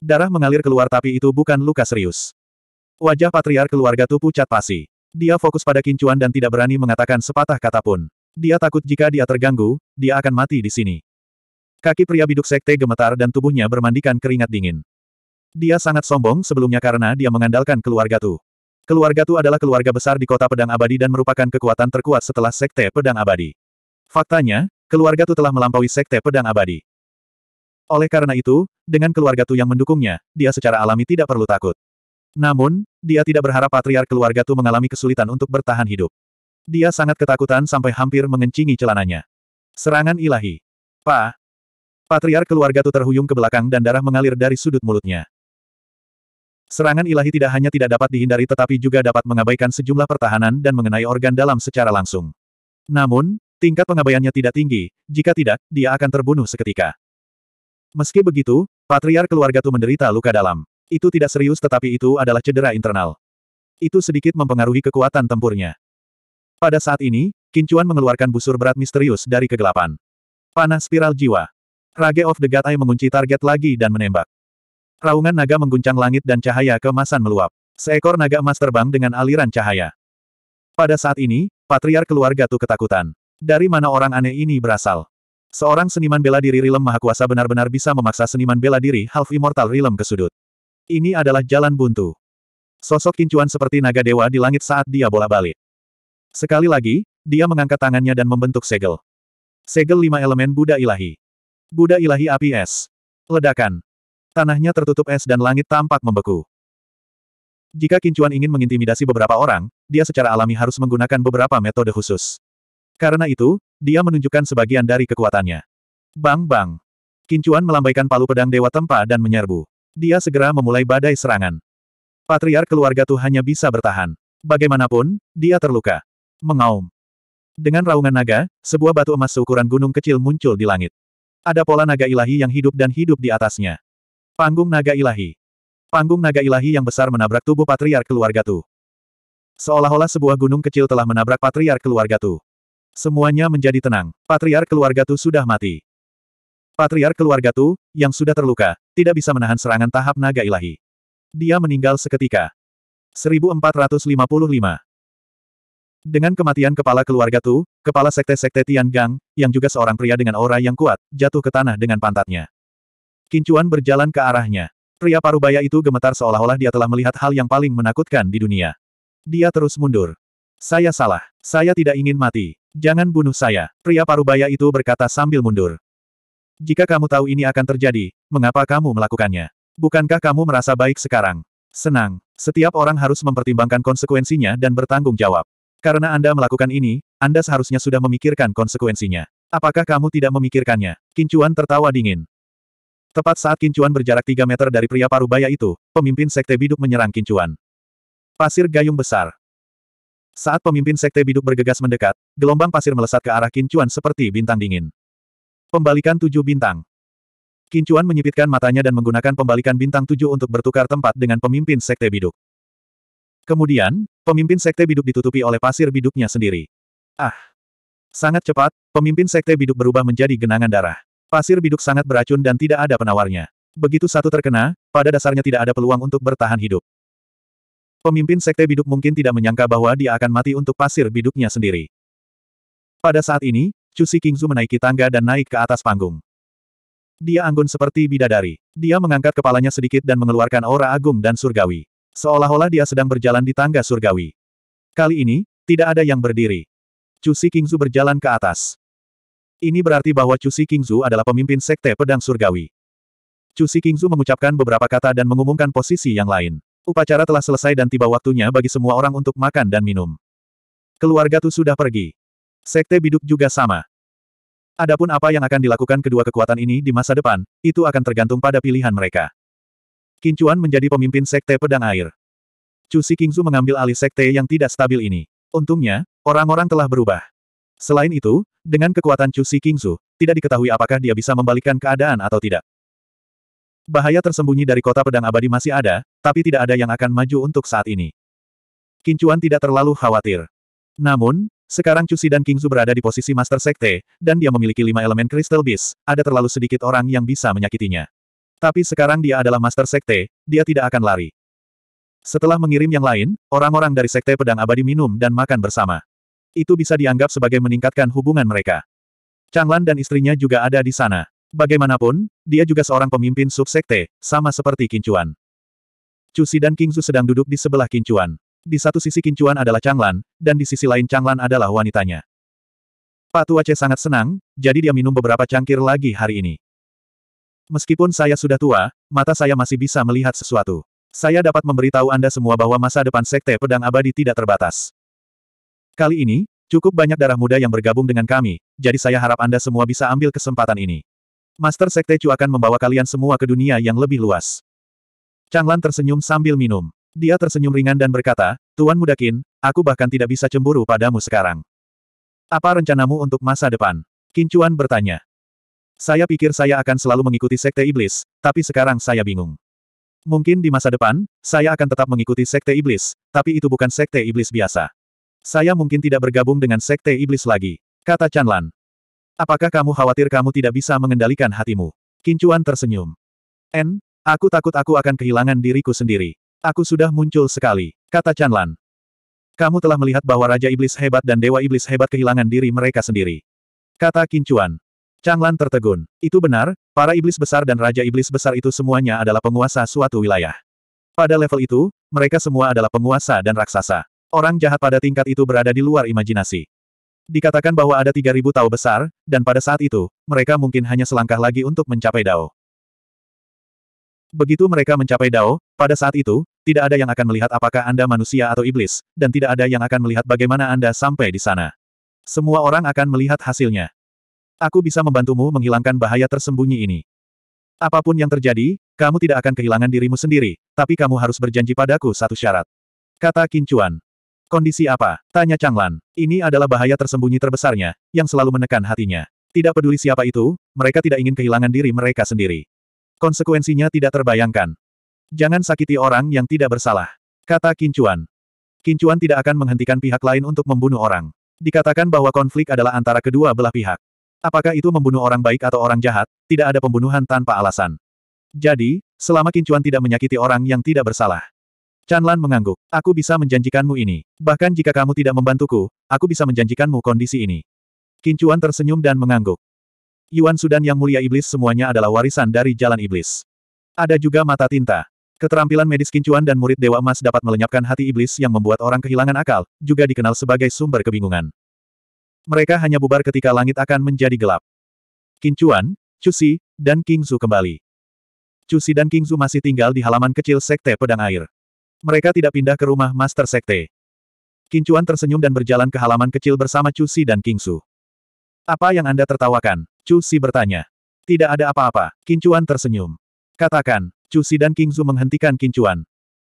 Darah mengalir keluar tapi itu bukan luka serius. Wajah patriar keluarga Tu pucat pasi. Dia fokus pada kincuan dan tidak berani mengatakan sepatah kata pun. Dia takut jika dia terganggu, dia akan mati di sini. Kaki pria biduk sekte gemetar dan tubuhnya bermandikan keringat dingin. Dia sangat sombong sebelumnya karena dia mengandalkan keluarga Tu. Keluarga Tu adalah keluarga besar di kota pedang abadi dan merupakan kekuatan terkuat setelah sekte pedang abadi. Faktanya, keluarga Tu telah melampaui sekte pedang abadi. Oleh karena itu, dengan keluarga Tu yang mendukungnya, dia secara alami tidak perlu takut. Namun, dia tidak berharap patriar keluarga Tu mengalami kesulitan untuk bertahan hidup. Dia sangat ketakutan sampai hampir mengencingi celananya. Serangan ilahi. Pa. Patriar keluarga Tu terhuyung ke belakang dan darah mengalir dari sudut mulutnya. Serangan ilahi tidak hanya tidak dapat dihindari tetapi juga dapat mengabaikan sejumlah pertahanan dan mengenai organ dalam secara langsung. Namun, tingkat pengabaiannya tidak tinggi, jika tidak, dia akan terbunuh seketika. Meski begitu, patriar keluarga Tu menderita luka dalam. Itu tidak serius tetapi itu adalah cedera internal. Itu sedikit mempengaruhi kekuatan tempurnya. Pada saat ini, Kincuan mengeluarkan busur berat misterius dari kegelapan. Panah spiral jiwa. Rage of the God Eye mengunci target lagi dan menembak. Raungan naga mengguncang langit dan cahaya kemasan meluap. Seekor naga emas terbang dengan aliran cahaya. Pada saat ini, patriar keluarga Tu ketakutan. Dari mana orang aneh ini berasal? Seorang seniman bela diri Rilem Mahakuasa benar-benar bisa memaksa seniman bela diri Half Immortal Rilem ke sudut. Ini adalah jalan buntu. Sosok kincuan seperti naga dewa di langit saat dia bola balik. Sekali lagi, dia mengangkat tangannya dan membentuk segel. Segel lima elemen Buddha ilahi. Buddha ilahi api es. Ledakan. Tanahnya tertutup es dan langit tampak membeku. Jika kincuan ingin mengintimidasi beberapa orang, dia secara alami harus menggunakan beberapa metode khusus. Karena itu, dia menunjukkan sebagian dari kekuatannya. Bang-bang! Kincuan melambaikan palu pedang Dewa Tempa dan menyerbu. Dia segera memulai badai serangan. Patriar keluarga tuh hanya bisa bertahan. Bagaimanapun, dia terluka. Mengaum. Dengan raungan naga, sebuah batu emas seukuran gunung kecil muncul di langit. Ada pola naga ilahi yang hidup dan hidup di atasnya. Panggung naga ilahi. Panggung naga ilahi yang besar menabrak tubuh patriar keluarga tuh. Seolah-olah sebuah gunung kecil telah menabrak patriar keluarga tuh. Semuanya menjadi tenang. Patriar keluarga Tu sudah mati. Patriar keluarga Tu, yang sudah terluka, tidak bisa menahan serangan tahap naga ilahi. Dia meninggal seketika. 1455 Dengan kematian kepala keluarga Tu, kepala sekte-sekte Tian Gang, yang juga seorang pria dengan aura yang kuat, jatuh ke tanah dengan pantatnya. Kincuan berjalan ke arahnya. Pria parubaya itu gemetar seolah-olah dia telah melihat hal yang paling menakutkan di dunia. Dia terus mundur. Saya salah. Saya tidak ingin mati. Jangan bunuh saya. Pria parubaya itu berkata sambil mundur. Jika kamu tahu ini akan terjadi, mengapa kamu melakukannya? Bukankah kamu merasa baik sekarang? Senang. Setiap orang harus mempertimbangkan konsekuensinya dan bertanggung jawab. Karena Anda melakukan ini, Anda seharusnya sudah memikirkan konsekuensinya. Apakah kamu tidak memikirkannya? Kincuan tertawa dingin. Tepat saat Kincuan berjarak 3 meter dari pria parubaya itu, pemimpin sekte biduk menyerang Kincuan. Pasir gayung besar. Saat pemimpin sekte biduk bergegas mendekat, gelombang pasir melesat ke arah Kincuan seperti bintang dingin. Pembalikan tujuh bintang. Kincuan menyipitkan matanya dan menggunakan pembalikan bintang tujuh untuk bertukar tempat dengan pemimpin sekte biduk. Kemudian, pemimpin sekte biduk ditutupi oleh pasir biduknya sendiri. Ah! Sangat cepat, pemimpin sekte biduk berubah menjadi genangan darah. Pasir biduk sangat beracun dan tidak ada penawarnya. Begitu satu terkena, pada dasarnya tidak ada peluang untuk bertahan hidup. Pemimpin Sekte Biduk mungkin tidak menyangka bahwa dia akan mati untuk pasir biduknya sendiri. Pada saat ini, Cusi Kingzu menaiki tangga dan naik ke atas panggung. Dia anggun seperti bidadari. Dia mengangkat kepalanya sedikit dan mengeluarkan aura agung dan surgawi. Seolah-olah dia sedang berjalan di tangga surgawi. Kali ini, tidak ada yang berdiri. Cusi Kingzu berjalan ke atas. Ini berarti bahwa Cusi Kingzu adalah pemimpin Sekte Pedang Surgawi. Cusi Kingzu mengucapkan beberapa kata dan mengumumkan posisi yang lain. Upacara telah selesai dan tiba waktunya bagi semua orang untuk makan dan minum. Keluarga Tu sudah pergi. Sekte Biduk juga sama. Adapun apa yang akan dilakukan kedua kekuatan ini di masa depan, itu akan tergantung pada pilihan mereka. Kincuan menjadi pemimpin Sekte Pedang Air. Chu Si Kingzu mengambil alih sekte yang tidak stabil ini. Untungnya, orang-orang telah berubah. Selain itu, dengan kekuatan Chu Si Kingzu, tidak diketahui apakah dia bisa membalikkan keadaan atau tidak. Bahaya tersembunyi dari kota pedang abadi masih ada, tapi tidak ada yang akan maju untuk saat ini. Kincuan tidak terlalu khawatir. Namun, sekarang Cusi dan Kingzu berada di posisi Master Sekte, dan dia memiliki lima elemen Crystal Beast, ada terlalu sedikit orang yang bisa menyakitinya. Tapi sekarang dia adalah Master Sekte, dia tidak akan lari. Setelah mengirim yang lain, orang-orang dari Sekte Pedang Abadi minum dan makan bersama. Itu bisa dianggap sebagai meningkatkan hubungan mereka. Changlan dan istrinya juga ada di sana. Bagaimanapun, dia juga seorang pemimpin subsekte, sama seperti Kincuan. Cusi dan Kingzu sedang duduk di sebelah Kincuan. Di satu sisi Kincuan adalah Changlan, dan di sisi lain Changlan adalah wanitanya. Pak Tua sangat senang, jadi dia minum beberapa cangkir lagi hari ini. Meskipun saya sudah tua, mata saya masih bisa melihat sesuatu. Saya dapat memberitahu Anda semua bahwa masa depan Sekte Pedang Abadi tidak terbatas. Kali ini, cukup banyak darah muda yang bergabung dengan kami, jadi saya harap Anda semua bisa ambil kesempatan ini. Master Sekte Chu akan membawa kalian semua ke dunia yang lebih luas. Changlan tersenyum sambil minum. Dia tersenyum ringan dan berkata, Tuan Mudakin, aku bahkan tidak bisa cemburu padamu sekarang. Apa rencanamu untuk masa depan? Kincuan bertanya. Saya pikir saya akan selalu mengikuti Sekte Iblis, tapi sekarang saya bingung. Mungkin di masa depan, saya akan tetap mengikuti Sekte Iblis, tapi itu bukan Sekte Iblis biasa. Saya mungkin tidak bergabung dengan Sekte Iblis lagi, kata Chanlan. Apakah kamu khawatir kamu tidak bisa mengendalikan hatimu? Kincuan tersenyum. En, aku takut aku akan kehilangan diriku sendiri. Aku sudah muncul sekali, kata Chanlan. Kamu telah melihat bahwa Raja Iblis hebat dan Dewa Iblis hebat kehilangan diri mereka sendiri. Kata Kincuan. Changlan tertegun. Itu benar, para iblis besar dan raja iblis besar itu semuanya adalah penguasa suatu wilayah. Pada level itu, mereka semua adalah penguasa dan raksasa. Orang jahat pada tingkat itu berada di luar imajinasi. Dikatakan bahwa ada 3.000 Tao besar, dan pada saat itu, mereka mungkin hanya selangkah lagi untuk mencapai Dao. Begitu mereka mencapai Dao, pada saat itu, tidak ada yang akan melihat apakah Anda manusia atau iblis, dan tidak ada yang akan melihat bagaimana Anda sampai di sana. Semua orang akan melihat hasilnya. Aku bisa membantumu menghilangkan bahaya tersembunyi ini. Apapun yang terjadi, kamu tidak akan kehilangan dirimu sendiri, tapi kamu harus berjanji padaku satu syarat. Kata Kincuan. Kondisi apa? Tanya Changlan. Ini adalah bahaya tersembunyi terbesarnya, yang selalu menekan hatinya. Tidak peduli siapa itu, mereka tidak ingin kehilangan diri mereka sendiri. Konsekuensinya tidak terbayangkan. Jangan sakiti orang yang tidak bersalah. Kata Kincuan. Kincuan tidak akan menghentikan pihak lain untuk membunuh orang. Dikatakan bahwa konflik adalah antara kedua belah pihak. Apakah itu membunuh orang baik atau orang jahat, tidak ada pembunuhan tanpa alasan. Jadi, selama Kincuan tidak menyakiti orang yang tidak bersalah, Chan Lan mengangguk. Aku bisa menjanjikanmu ini. Bahkan jika kamu tidak membantuku, aku bisa menjanjikanmu kondisi ini. Kincuan tersenyum dan mengangguk. Yuan Sudan yang mulia iblis semuanya adalah warisan dari jalan iblis. Ada juga mata tinta. Keterampilan medis Kincuan dan murid Dewa Emas dapat melenyapkan hati iblis yang membuat orang kehilangan akal, juga dikenal sebagai sumber kebingungan. Mereka hanya bubar ketika langit akan menjadi gelap. Kincuan, Cusi, dan Kingzu kembali. Cusi dan Kingzu masih tinggal di halaman kecil Sekte Pedang Air. Mereka tidak pindah ke rumah Master Sekte. Kincuan tersenyum dan berjalan ke halaman kecil bersama Chu Si dan King Su. Apa yang Anda tertawakan? Chu Si bertanya. Tidak ada apa-apa. Kincuan tersenyum. Katakan, Chu Si dan King Su menghentikan Kincuan.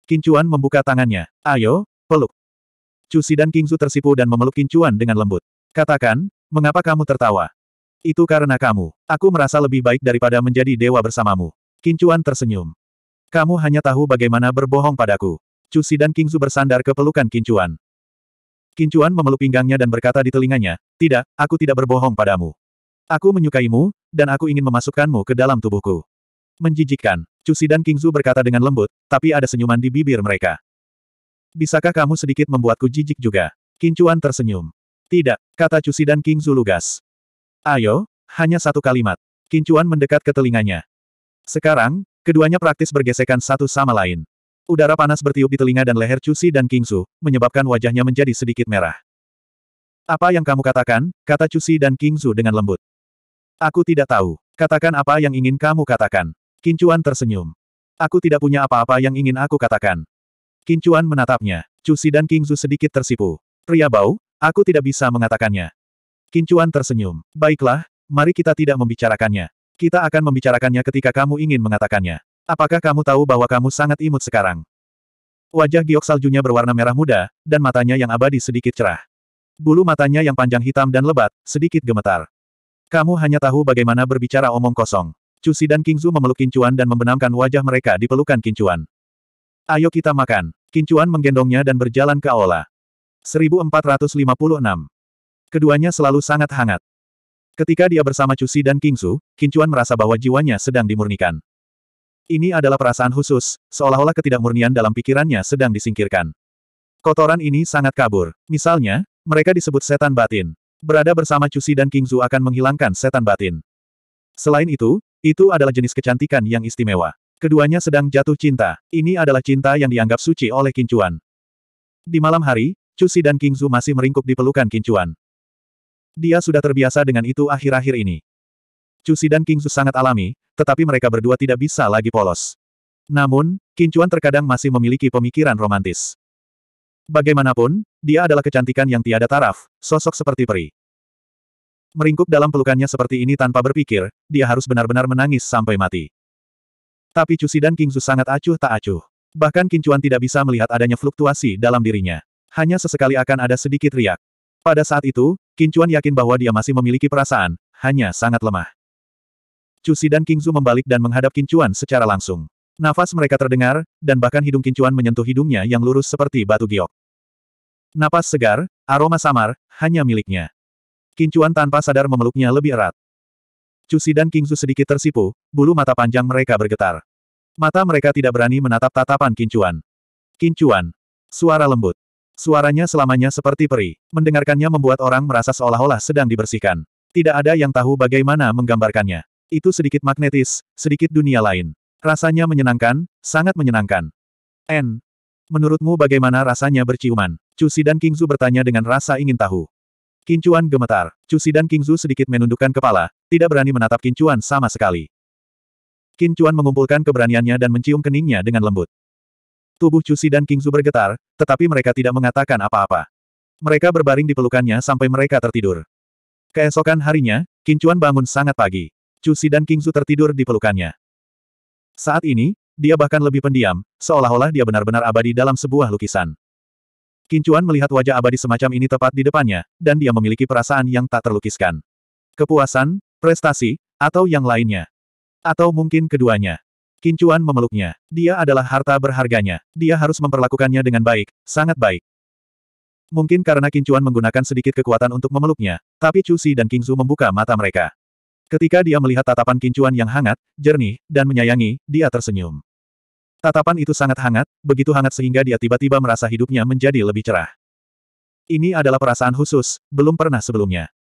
Kincuan membuka tangannya. Ayo, peluk. Chu Si dan King Su tersipu dan memeluk Kincuan dengan lembut. Katakan, mengapa kamu tertawa? Itu karena kamu. Aku merasa lebih baik daripada menjadi dewa bersamamu. Kincuan tersenyum. Kamu hanya tahu bagaimana berbohong padaku. Cusi dan Kingzu bersandar ke pelukan Kincuan. Kincuan memeluk pinggangnya dan berkata di telinganya, Tidak, aku tidak berbohong padamu. Aku menyukaimu, dan aku ingin memasukkanmu ke dalam tubuhku. Menjijikkan, Cusi dan Kingzu berkata dengan lembut, tapi ada senyuman di bibir mereka. Bisakah kamu sedikit membuatku jijik juga? Kincuan tersenyum. Tidak, kata Cusi dan Kingzu lugas. Ayo, hanya satu kalimat. Kincuan mendekat ke telinganya. Sekarang, Keduanya praktis bergesekan satu sama lain. Udara panas bertiup di telinga dan leher Cusi dan Kingsu, menyebabkan wajahnya menjadi sedikit merah. Apa yang kamu katakan, kata Cusi dan Kingsu dengan lembut. Aku tidak tahu. Katakan apa yang ingin kamu katakan. Kincuan tersenyum. Aku tidak punya apa-apa yang ingin aku katakan. Kincuan menatapnya. Cusi dan Kingzu sedikit tersipu. Pria bau, aku tidak bisa mengatakannya. Kincuan tersenyum. Baiklah, mari kita tidak membicarakannya. Kita akan membicarakannya ketika kamu ingin mengatakannya. Apakah kamu tahu bahwa kamu sangat imut sekarang? Wajah giok saljunya berwarna merah muda, dan matanya yang abadi sedikit cerah. Bulu matanya yang panjang hitam dan lebat, sedikit gemetar. Kamu hanya tahu bagaimana berbicara omong kosong. Cusi dan Kingzu memeluk Kincuan dan membenamkan wajah mereka di pelukan Kincuan. Ayo kita makan. Kincuan menggendongnya dan berjalan ke aula. 1456. Keduanya selalu sangat hangat. Ketika dia bersama Cusi dan Kingsu, Kincuan merasa bahwa jiwanya sedang dimurnikan. Ini adalah perasaan khusus, seolah-olah ketidakmurnian dalam pikirannya sedang disingkirkan. Kotoran ini sangat kabur. Misalnya, mereka disebut setan batin. Berada bersama Cusi dan Kingzu akan menghilangkan setan batin. Selain itu, itu adalah jenis kecantikan yang istimewa. Keduanya sedang jatuh cinta. Ini adalah cinta yang dianggap suci oleh Kincuan. Di malam hari, Cusi dan Kingzu masih meringkuk di pelukan Kincuan. Dia sudah terbiasa dengan itu akhir-akhir ini. Cusi dan King sangat alami, tetapi mereka berdua tidak bisa lagi polos. Namun, Kincuan terkadang masih memiliki pemikiran romantis. Bagaimanapun, dia adalah kecantikan yang tiada taraf, sosok seperti peri. Meringkuk dalam pelukannya seperti ini tanpa berpikir, dia harus benar-benar menangis sampai mati. Tapi Cusi dan King sangat acuh tak acuh. Bahkan Kincuan tidak bisa melihat adanya fluktuasi dalam dirinya. Hanya sesekali akan ada sedikit riak. Pada saat itu, Kincuan yakin bahwa dia masih memiliki perasaan, hanya sangat lemah. Cusi dan Kingzu membalik dan menghadap Kincuan secara langsung. Nafas mereka terdengar, dan bahkan hidung Kincuan menyentuh hidungnya yang lurus seperti batu giok. Napas segar, aroma samar, hanya miliknya. Kincuan tanpa sadar memeluknya lebih erat. Cusi dan Kingzu sedikit tersipu, bulu mata panjang mereka bergetar. Mata mereka tidak berani menatap tatapan Kincuan. Kincuan. Suara lembut. Suaranya selamanya seperti peri. Mendengarkannya membuat orang merasa seolah-olah sedang dibersihkan. Tidak ada yang tahu bagaimana menggambarkannya. Itu sedikit magnetis, sedikit dunia lain. Rasanya menyenangkan, sangat menyenangkan. N. Menurutmu bagaimana rasanya berciuman? Cusi dan Kingzu bertanya dengan rasa ingin tahu. Kincuan gemetar. Cusi dan Kingzu sedikit menundukkan kepala, tidak berani menatap Kincuan sama sekali. Kincuan mengumpulkan keberaniannya dan mencium keningnya dengan lembut. Tubuh Cusi dan Kingzu bergetar, tetapi mereka tidak mengatakan apa-apa. Mereka berbaring di pelukannya sampai mereka tertidur. Keesokan harinya, Kincuan bangun sangat pagi. Cusi dan Kingzu tertidur di pelukannya. Saat ini, dia bahkan lebih pendiam, seolah-olah dia benar-benar abadi dalam sebuah lukisan. Kincuan melihat wajah abadi semacam ini tepat di depannya, dan dia memiliki perasaan yang tak terlukiskan. Kepuasan, prestasi, atau yang lainnya. Atau mungkin keduanya. Kincuan memeluknya. Dia adalah harta berharganya. Dia harus memperlakukannya dengan baik, sangat baik. Mungkin karena Kincuan menggunakan sedikit kekuatan untuk memeluknya, tapi Chu Si dan King Su membuka mata mereka. Ketika dia melihat tatapan Kincuan yang hangat, jernih, dan menyayangi, dia tersenyum. Tatapan itu sangat hangat, begitu hangat sehingga dia tiba-tiba merasa hidupnya menjadi lebih cerah. Ini adalah perasaan khusus, belum pernah sebelumnya.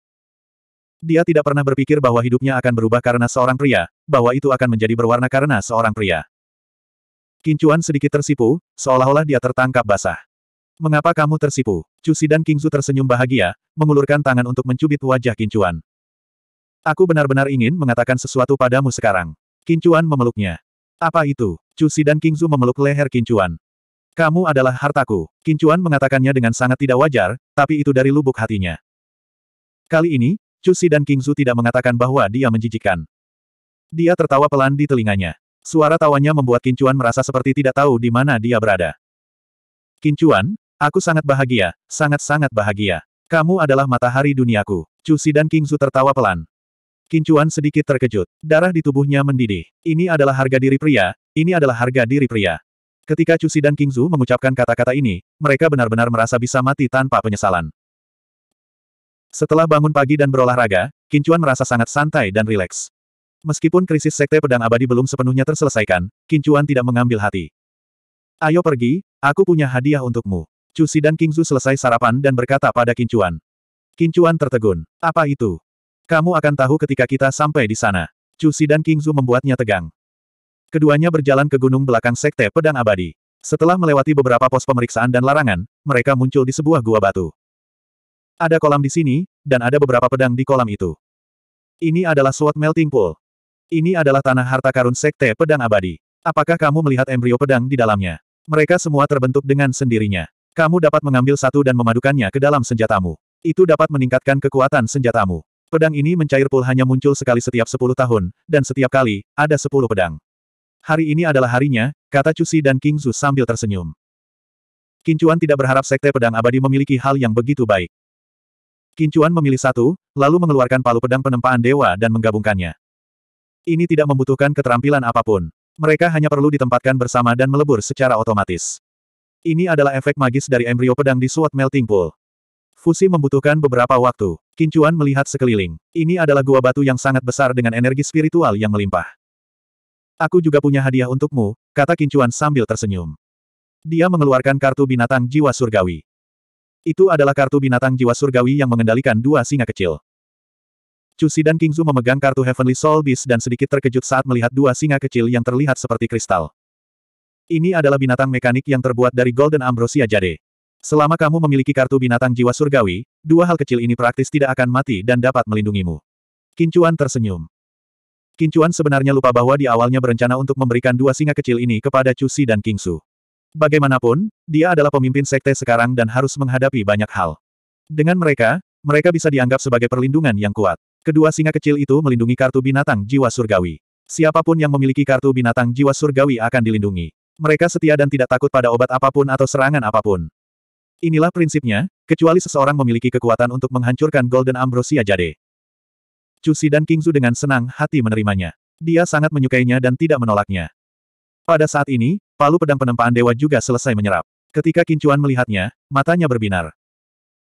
Dia tidak pernah berpikir bahwa hidupnya akan berubah karena seorang pria, bahwa itu akan menjadi berwarna karena seorang pria. Kincuan sedikit tersipu, seolah-olah dia tertangkap basah. Mengapa kamu tersipu? Cusi dan Kingzu tersenyum bahagia, mengulurkan tangan untuk mencubit wajah Kincuan. Aku benar-benar ingin mengatakan sesuatu padamu sekarang. Kincuan memeluknya. Apa itu? Cusi dan Kingzu memeluk leher Kincuan. Kamu adalah hartaku. Kincuan mengatakannya dengan sangat tidak wajar, tapi itu dari lubuk hatinya. Kali ini, Cusi dan Kingzu tidak mengatakan bahwa dia menjijikkan. Dia tertawa pelan di telinganya. Suara tawanya membuat Kincuan merasa seperti tidak tahu di mana dia berada. Kincuan, aku sangat bahagia, sangat-sangat bahagia. Kamu adalah matahari duniaku. Cusi dan Kingzu tertawa pelan. Kincuan sedikit terkejut. Darah di tubuhnya mendidih. Ini adalah harga diri pria, ini adalah harga diri pria. Ketika Cusi dan Kingzu mengucapkan kata-kata ini, mereka benar-benar merasa bisa mati tanpa penyesalan. Setelah bangun pagi dan berolahraga, Kincuan merasa sangat santai dan rileks. Meskipun krisis sekte pedang abadi belum sepenuhnya terselesaikan, Kincuan tidak mengambil hati. Ayo pergi, aku punya hadiah untukmu. Cusi dan Kingzu selesai sarapan dan berkata pada Kincuan. Kincuan tertegun. Apa itu? Kamu akan tahu ketika kita sampai di sana. Cusi dan Kingzu membuatnya tegang. Keduanya berjalan ke gunung belakang sekte pedang abadi. Setelah melewati beberapa pos pemeriksaan dan larangan, mereka muncul di sebuah gua batu. Ada kolam di sini, dan ada beberapa pedang di kolam itu. Ini adalah Sword Melting Pool. Ini adalah tanah harta karun Sekte Pedang Abadi. Apakah kamu melihat embrio pedang di dalamnya? Mereka semua terbentuk dengan sendirinya. Kamu dapat mengambil satu dan memadukannya ke dalam senjatamu. Itu dapat meningkatkan kekuatan senjatamu. Pedang ini mencair pool hanya muncul sekali setiap sepuluh tahun, dan setiap kali, ada sepuluh pedang. Hari ini adalah harinya, kata Cusi dan King Zhu sambil tersenyum. Kincuan tidak berharap sekte pedang abadi memiliki hal yang begitu baik. Kincuan memilih satu, lalu mengeluarkan palu pedang penempaan dewa dan menggabungkannya. Ini tidak membutuhkan keterampilan apapun. Mereka hanya perlu ditempatkan bersama dan melebur secara otomatis. Ini adalah efek magis dari embrio pedang di suat Melting Pool. Fusi membutuhkan beberapa waktu. Kincuan melihat sekeliling. Ini adalah gua batu yang sangat besar dengan energi spiritual yang melimpah. Aku juga punya hadiah untukmu, kata Kincuan sambil tersenyum. Dia mengeluarkan kartu binatang jiwa surgawi. Itu adalah kartu binatang jiwa surgawi yang mengendalikan dua singa kecil. Cusi dan Kingzu memegang kartu Heavenly Soul Beast dan sedikit terkejut saat melihat dua singa kecil yang terlihat seperti kristal. Ini adalah binatang mekanik yang terbuat dari Golden Ambrosia Jade. Selama kamu memiliki kartu binatang jiwa surgawi, dua hal kecil ini praktis tidak akan mati dan dapat melindungimu. Kincuan tersenyum. Kincuan sebenarnya lupa bahwa di awalnya berencana untuk memberikan dua singa kecil ini kepada Cusi dan Kingsu. Bagaimanapun, dia adalah pemimpin sekte sekarang dan harus menghadapi banyak hal. Dengan mereka, mereka bisa dianggap sebagai perlindungan yang kuat. Kedua singa kecil itu melindungi kartu binatang jiwa surgawi. Siapapun yang memiliki kartu binatang jiwa surgawi akan dilindungi. Mereka setia dan tidak takut pada obat apapun atau serangan apapun. Inilah prinsipnya, kecuali seseorang memiliki kekuatan untuk menghancurkan Golden Ambrosia Jade. Cusi dan Kingzu dengan senang hati menerimanya. Dia sangat menyukainya dan tidak menolaknya. Pada saat ini, palu pedang penempaan dewa juga selesai menyerap. Ketika Kincuan melihatnya, matanya berbinar.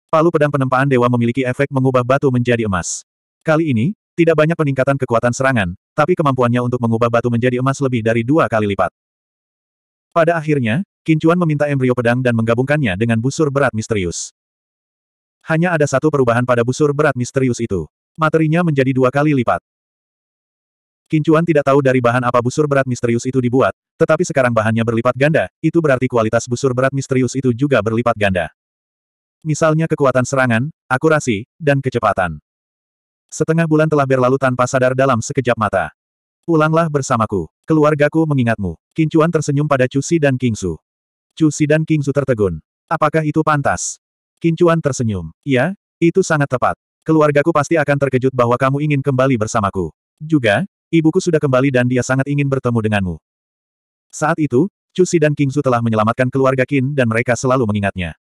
Palu pedang penempaan dewa memiliki efek mengubah batu menjadi emas. Kali ini, tidak banyak peningkatan kekuatan serangan, tapi kemampuannya untuk mengubah batu menjadi emas lebih dari dua kali lipat. Pada akhirnya, Kincuan meminta embrio pedang dan menggabungkannya dengan busur berat misterius. Hanya ada satu perubahan pada busur berat misterius itu. Materinya menjadi dua kali lipat. Kincuan tidak tahu dari bahan apa busur berat misterius itu dibuat, tetapi sekarang bahannya berlipat ganda, itu berarti kualitas busur berat misterius itu juga berlipat ganda. Misalnya kekuatan serangan, akurasi, dan kecepatan. Setengah bulan telah berlalu tanpa sadar dalam sekejap mata. Pulanglah bersamaku. Keluargaku mengingatmu. Kincuan tersenyum pada Cusi dan Kingsu. Cusi dan Kingsu tertegun. Apakah itu pantas? Kincuan tersenyum. Ya, itu sangat tepat. Keluargaku pasti akan terkejut bahwa kamu ingin kembali bersamaku. Juga, Ibuku sudah kembali dan dia sangat ingin bertemu denganmu. Saat itu, Cusi dan Kingsu telah menyelamatkan keluarga Qin dan mereka selalu mengingatnya.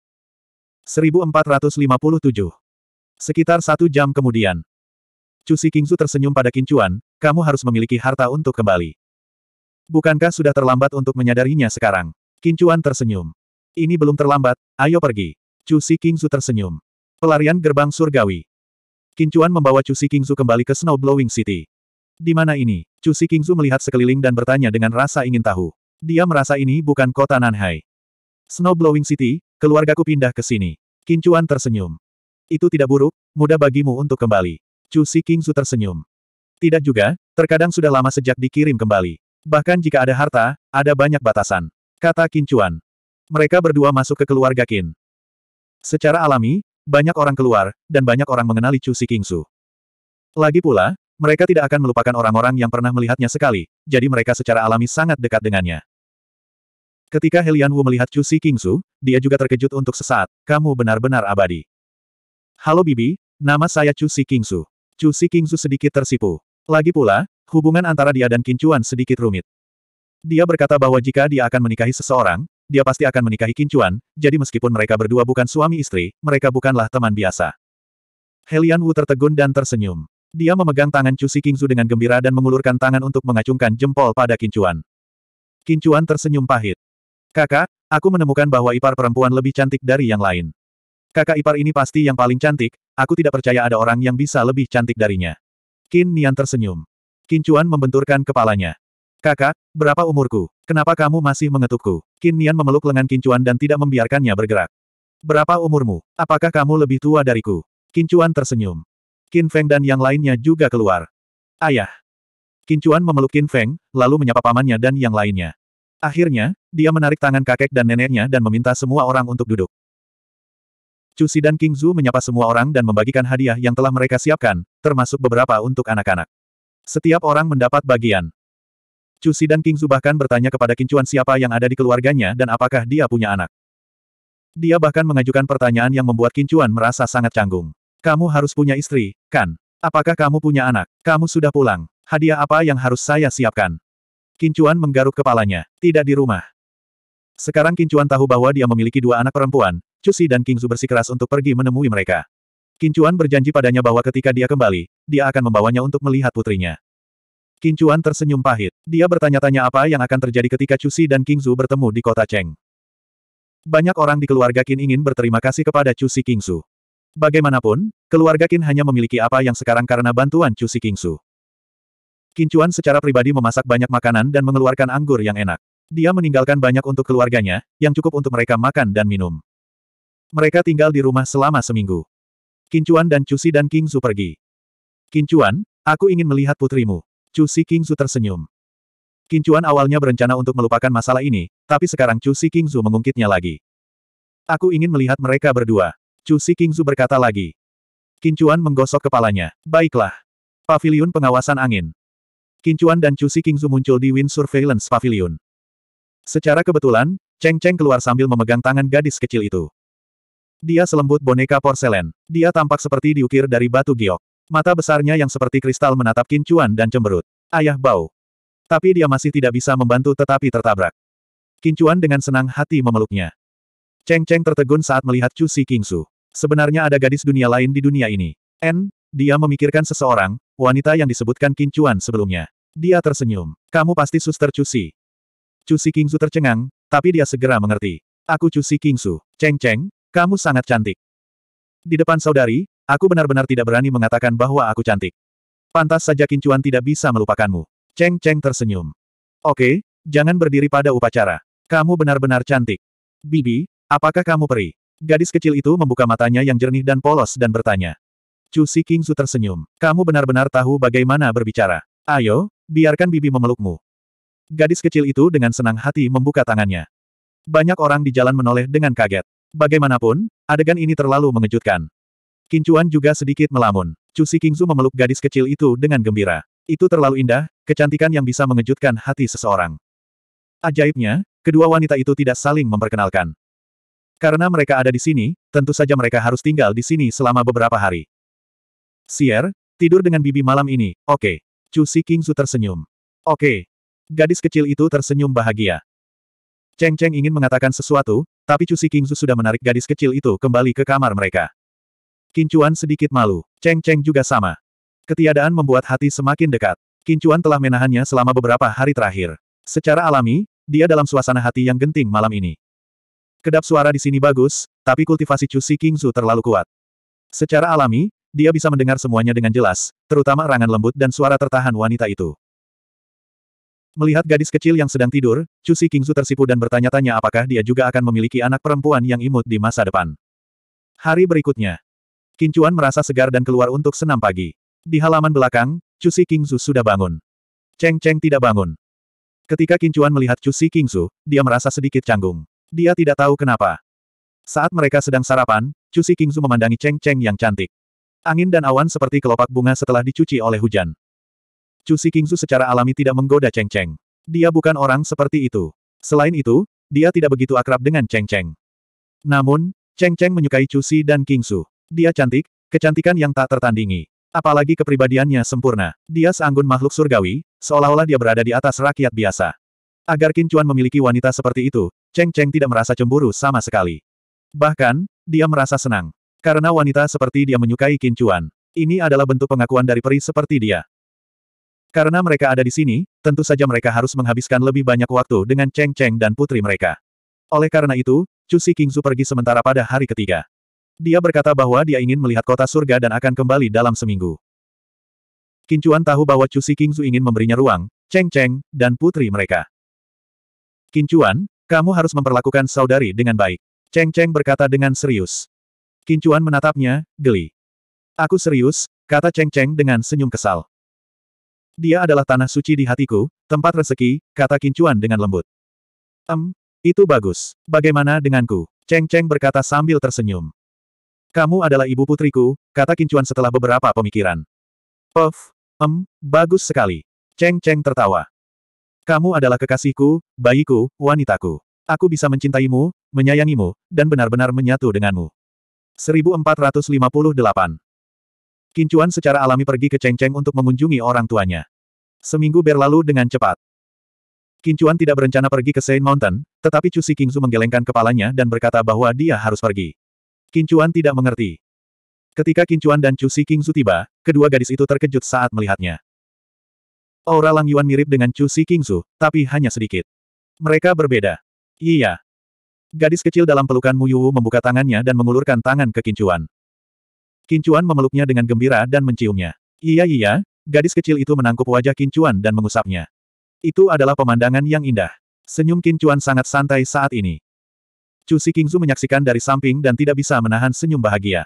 1457 Sekitar satu jam kemudian. Cusi Kingsu tersenyum pada Kincuan, kamu harus memiliki harta untuk kembali. Bukankah sudah terlambat untuk menyadarinya sekarang? Kincuan tersenyum. Ini belum terlambat, ayo pergi. Cusi Kingsu tersenyum. Pelarian gerbang surgawi. Kincuan membawa Cusi Kingsu kembali ke Snowblowing City. Di mana ini? Cusi Kingzu melihat sekeliling dan bertanya dengan rasa ingin tahu. Dia merasa ini bukan kota Nanhai. Snowblowing City, keluargaku pindah ke sini. Kincuan tersenyum. Itu tidak buruk, mudah bagimu untuk kembali. Cusi Kingzu tersenyum. Tidak juga, terkadang sudah lama sejak dikirim kembali. Bahkan jika ada harta, ada banyak batasan. Kata Kincuan. Mereka berdua masuk ke keluarga Kin. Secara alami, banyak orang keluar, dan banyak orang mengenali Chu Kingzu. Lagi pula, mereka tidak akan melupakan orang-orang yang pernah melihatnya sekali, jadi mereka secara alami sangat dekat dengannya. Ketika Helian Wu melihat Chu Si Kingsu, dia juga terkejut untuk sesaat, kamu benar-benar abadi. Halo Bibi, nama saya Chu Si Kingsu. Chu Si Kingsu sedikit tersipu. Lagi pula, hubungan antara dia dan Kincuan sedikit rumit. Dia berkata bahwa jika dia akan menikahi seseorang, dia pasti akan menikahi Kincuan, jadi meskipun mereka berdua bukan suami istri, mereka bukanlah teman biasa. Helian Wu tertegun dan tersenyum. Dia memegang tangan Cusi Kingzu dengan gembira dan mengulurkan tangan untuk mengacungkan jempol pada Kincuan. Kincuan tersenyum pahit. Kakak, aku menemukan bahwa ipar perempuan lebih cantik dari yang lain. Kakak ipar ini pasti yang paling cantik, aku tidak percaya ada orang yang bisa lebih cantik darinya. Qin Nian tersenyum. Kincuan membenturkan kepalanya. Kakak, berapa umurku? Kenapa kamu masih mengetukku? Qin Nian memeluk lengan Kincuan dan tidak membiarkannya bergerak. Berapa umurmu? Apakah kamu lebih tua dariku? Kincuan tersenyum. Qin Feng dan yang lainnya juga keluar. Ayah. Qin Chuan memeluk Qin Feng, lalu menyapa pamannya dan yang lainnya. Akhirnya, dia menarik tangan kakek dan neneknya dan meminta semua orang untuk duduk. Cusi dan King Zhu menyapa semua orang dan membagikan hadiah yang telah mereka siapkan, termasuk beberapa untuk anak-anak. Setiap orang mendapat bagian. Cusi dan King Zhu bahkan bertanya kepada Qin Chuan siapa yang ada di keluarganya dan apakah dia punya anak. Dia bahkan mengajukan pertanyaan yang membuat Qin Chuan merasa sangat canggung. Kamu harus punya istri, kan? Apakah kamu punya anak? Kamu sudah pulang. Hadiah apa yang harus saya siapkan? Kincuan menggaruk kepalanya. Tidak di rumah. Sekarang Kincuan tahu bahwa dia memiliki dua anak perempuan, Cusi dan Kingzu bersikeras untuk pergi menemui mereka. Kincuan berjanji padanya bahwa ketika dia kembali, dia akan membawanya untuk melihat putrinya. Kincuan tersenyum pahit. Dia bertanya-tanya apa yang akan terjadi ketika Cusi dan Kingzu bertemu di kota Cheng. Banyak orang di keluarga Qin ingin berterima kasih kepada Cusi Kingzu. Bagaimanapun, keluarga Qin hanya memiliki apa yang sekarang karena bantuan Chu Kingsu. Qin Chuan secara pribadi memasak banyak makanan dan mengeluarkan anggur yang enak. Dia meninggalkan banyak untuk keluarganya, yang cukup untuk mereka makan dan minum. Mereka tinggal di rumah selama seminggu. Qin Chuan dan Cusi dan King Su pergi. Qin Chuan, aku ingin melihat putrimu. Cusi King Su tersenyum. Qin Chuan awalnya berencana untuk melupakan masalah ini, tapi sekarang Cusi King Su mengungkitnya lagi. Aku ingin melihat mereka berdua. Chu Si Kingzu berkata lagi. Kincuan menggosok kepalanya. Baiklah. Pavilion pengawasan angin. Kincuan dan Chu Si Kingzu muncul di Wind Surveillance Pavilion. Secara kebetulan, Cheng Cheng keluar sambil memegang tangan gadis kecil itu. Dia selembut boneka porselen. Dia tampak seperti diukir dari batu giok. Mata besarnya yang seperti kristal menatap Kincuan dan cemberut. Ayah bau. Tapi dia masih tidak bisa membantu tetapi tertabrak. Kincuan dengan senang hati memeluknya. Cheng Cheng tertegun saat melihat Chu Si Kingsu. Sebenarnya ada gadis dunia lain di dunia ini. N, dia memikirkan seseorang, wanita yang disebutkan Qin Chuan sebelumnya. Dia tersenyum. Kamu pasti suster Chu Si. Chu Si Kingsu tercengang, tapi dia segera mengerti. Aku Chu Si Kingsu. Cheng Cheng, kamu sangat cantik. Di depan saudari, aku benar-benar tidak berani mengatakan bahwa aku cantik. Pantas saja Qin Chuan tidak bisa melupakanmu. Cheng Cheng tersenyum. Oke, jangan berdiri pada upacara. Kamu benar-benar cantik. Bibi, Apakah kamu peri? Gadis kecil itu membuka matanya yang jernih dan polos dan bertanya. Chu Si Su tersenyum. Kamu benar-benar tahu bagaimana berbicara. Ayo, biarkan bibi memelukmu. Gadis kecil itu dengan senang hati membuka tangannya. Banyak orang di jalan menoleh dengan kaget. Bagaimanapun, adegan ini terlalu mengejutkan. Kincuan juga sedikit melamun. Chu Si Su memeluk gadis kecil itu dengan gembira. Itu terlalu indah, kecantikan yang bisa mengejutkan hati seseorang. Ajaibnya, kedua wanita itu tidak saling memperkenalkan. Karena mereka ada di sini, tentu saja mereka harus tinggal di sini selama beberapa hari. Sier, tidur dengan bibi malam ini, oke. Okay. Chu Si Kingsu tersenyum. Oke. Okay. Gadis kecil itu tersenyum bahagia. Cheng Cheng ingin mengatakan sesuatu, tapi Chu Si Kingsu sudah menarik gadis kecil itu kembali ke kamar mereka. Kincuan sedikit malu. Cheng Cheng juga sama. Ketiadaan membuat hati semakin dekat. Kincuan telah menahannya selama beberapa hari terakhir. Secara alami, dia dalam suasana hati yang genting malam ini. Kedap suara di sini bagus, tapi kultivasi Cusi Kingzu terlalu kuat. Secara alami, dia bisa mendengar semuanya dengan jelas, terutama rangan lembut dan suara tertahan wanita itu. Melihat gadis kecil yang sedang tidur, Cusi Kingzu tersipu dan bertanya-tanya apakah dia juga akan memiliki anak perempuan yang imut di masa depan. Hari berikutnya, Kincuan merasa segar dan keluar untuk senam pagi. Di halaman belakang, Cusi Kingzu sudah bangun. Cheng Cheng tidak bangun. Ketika Kincuan melihat Cusi Kingzu, dia merasa sedikit canggung. Dia tidak tahu kenapa. Saat mereka sedang sarapan, Cusi Kingzu memandangi Cheng Cheng yang cantik. Angin dan awan seperti kelopak bunga setelah dicuci oleh hujan. Cusi Kingzu secara alami tidak menggoda Cheng Cheng. Dia bukan orang seperti itu. Selain itu, dia tidak begitu akrab dengan Cheng Cheng. Namun, Cheng Cheng menyukai Cusi dan Kingzu. Dia cantik, kecantikan yang tak tertandingi. Apalagi kepribadiannya sempurna. Dia seanggun makhluk surgawi, seolah-olah dia berada di atas rakyat biasa. Agar Qin memiliki wanita seperti itu, Cheng Cheng tidak merasa cemburu sama sekali. Bahkan, dia merasa senang. Karena wanita seperti dia menyukai Qin Ini adalah bentuk pengakuan dari peri seperti dia. Karena mereka ada di sini, tentu saja mereka harus menghabiskan lebih banyak waktu dengan Cheng Cheng dan putri mereka. Oleh karena itu, Chu Si Kingzu pergi sementara pada hari ketiga. Dia berkata bahwa dia ingin melihat kota surga dan akan kembali dalam seminggu. Kincuan tahu bahwa Chu Si Su ingin memberinya ruang, Cheng Cheng, dan putri mereka. Kincuan, kamu harus memperlakukan saudari dengan baik. Cheng Cheng berkata dengan serius. Kincuan menatapnya, geli. Aku serius, kata Cheng Cheng dengan senyum kesal. Dia adalah tanah suci di hatiku, tempat rezeki, kata Kincuan dengan lembut. Em, itu bagus. Bagaimana denganku? Cheng Cheng berkata sambil tersenyum. Kamu adalah ibu putriku, kata Kincuan setelah beberapa pemikiran. Of, em, bagus sekali. Cheng Cheng tertawa. Kamu adalah kekasihku, bayiku, wanitaku. Aku bisa mencintaimu, menyayangimu, dan benar-benar menyatu denganmu. 1458 Kincuan secara alami pergi ke Cheng Cheng untuk mengunjungi orang tuanya. Seminggu berlalu dengan cepat. Kincuan tidak berencana pergi ke Saint Mountain, tetapi Cusi Kingzu menggelengkan kepalanya dan berkata bahwa dia harus pergi. Kincuan tidak mengerti. Ketika Kincuan dan Cusi Kingzu tiba, kedua gadis itu terkejut saat melihatnya. Aura Lang Yuan mirip dengan Chu Si Kingsu, tapi hanya sedikit. Mereka berbeda. Iya. Gadis kecil dalam pelukan Mu Yuwu membuka tangannya dan mengulurkan tangan ke Kincuan. Kincuan memeluknya dengan gembira dan menciumnya. Iya iya, gadis kecil itu menangkup wajah Kincuan dan mengusapnya. Itu adalah pemandangan yang indah. Senyum Kincuan sangat santai saat ini. Chu Si Kingsu menyaksikan dari samping dan tidak bisa menahan senyum bahagia.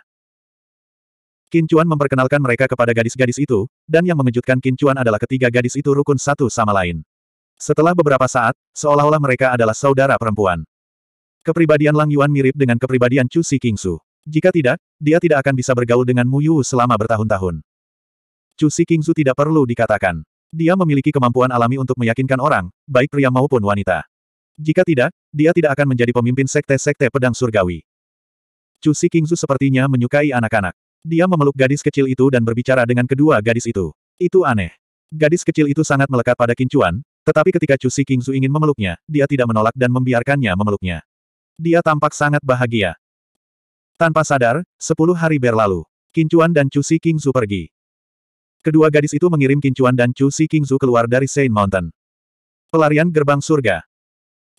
Qin Chuan memperkenalkan mereka kepada gadis-gadis itu, dan yang mengejutkan Qin Chuan adalah ketiga gadis itu rukun satu sama lain. Setelah beberapa saat, seolah-olah mereka adalah saudara perempuan. Kepribadian Lang Yuan mirip dengan kepribadian Chu Si Kingsu. Jika tidak, dia tidak akan bisa bergaul dengan Mu Yu selama bertahun-tahun. Chu Si Kingsu tidak perlu dikatakan. Dia memiliki kemampuan alami untuk meyakinkan orang, baik pria maupun wanita. Jika tidak, dia tidak akan menjadi pemimpin sekte-sekte pedang surgawi. Chu Si Kingsu sepertinya menyukai anak-anak. Dia memeluk gadis kecil itu dan berbicara dengan kedua gadis itu. Itu aneh. Gadis kecil itu sangat melekat pada Kincuan, tetapi ketika Chu Si Kingzu ingin memeluknya, dia tidak menolak dan membiarkannya memeluknya. Dia tampak sangat bahagia. Tanpa sadar, sepuluh hari berlalu. Kincuan dan Chu Si Kingzu pergi. Kedua gadis itu mengirim Kincuan dan Chu Si Kingzu keluar dari Saint Mountain. Pelarian gerbang surga.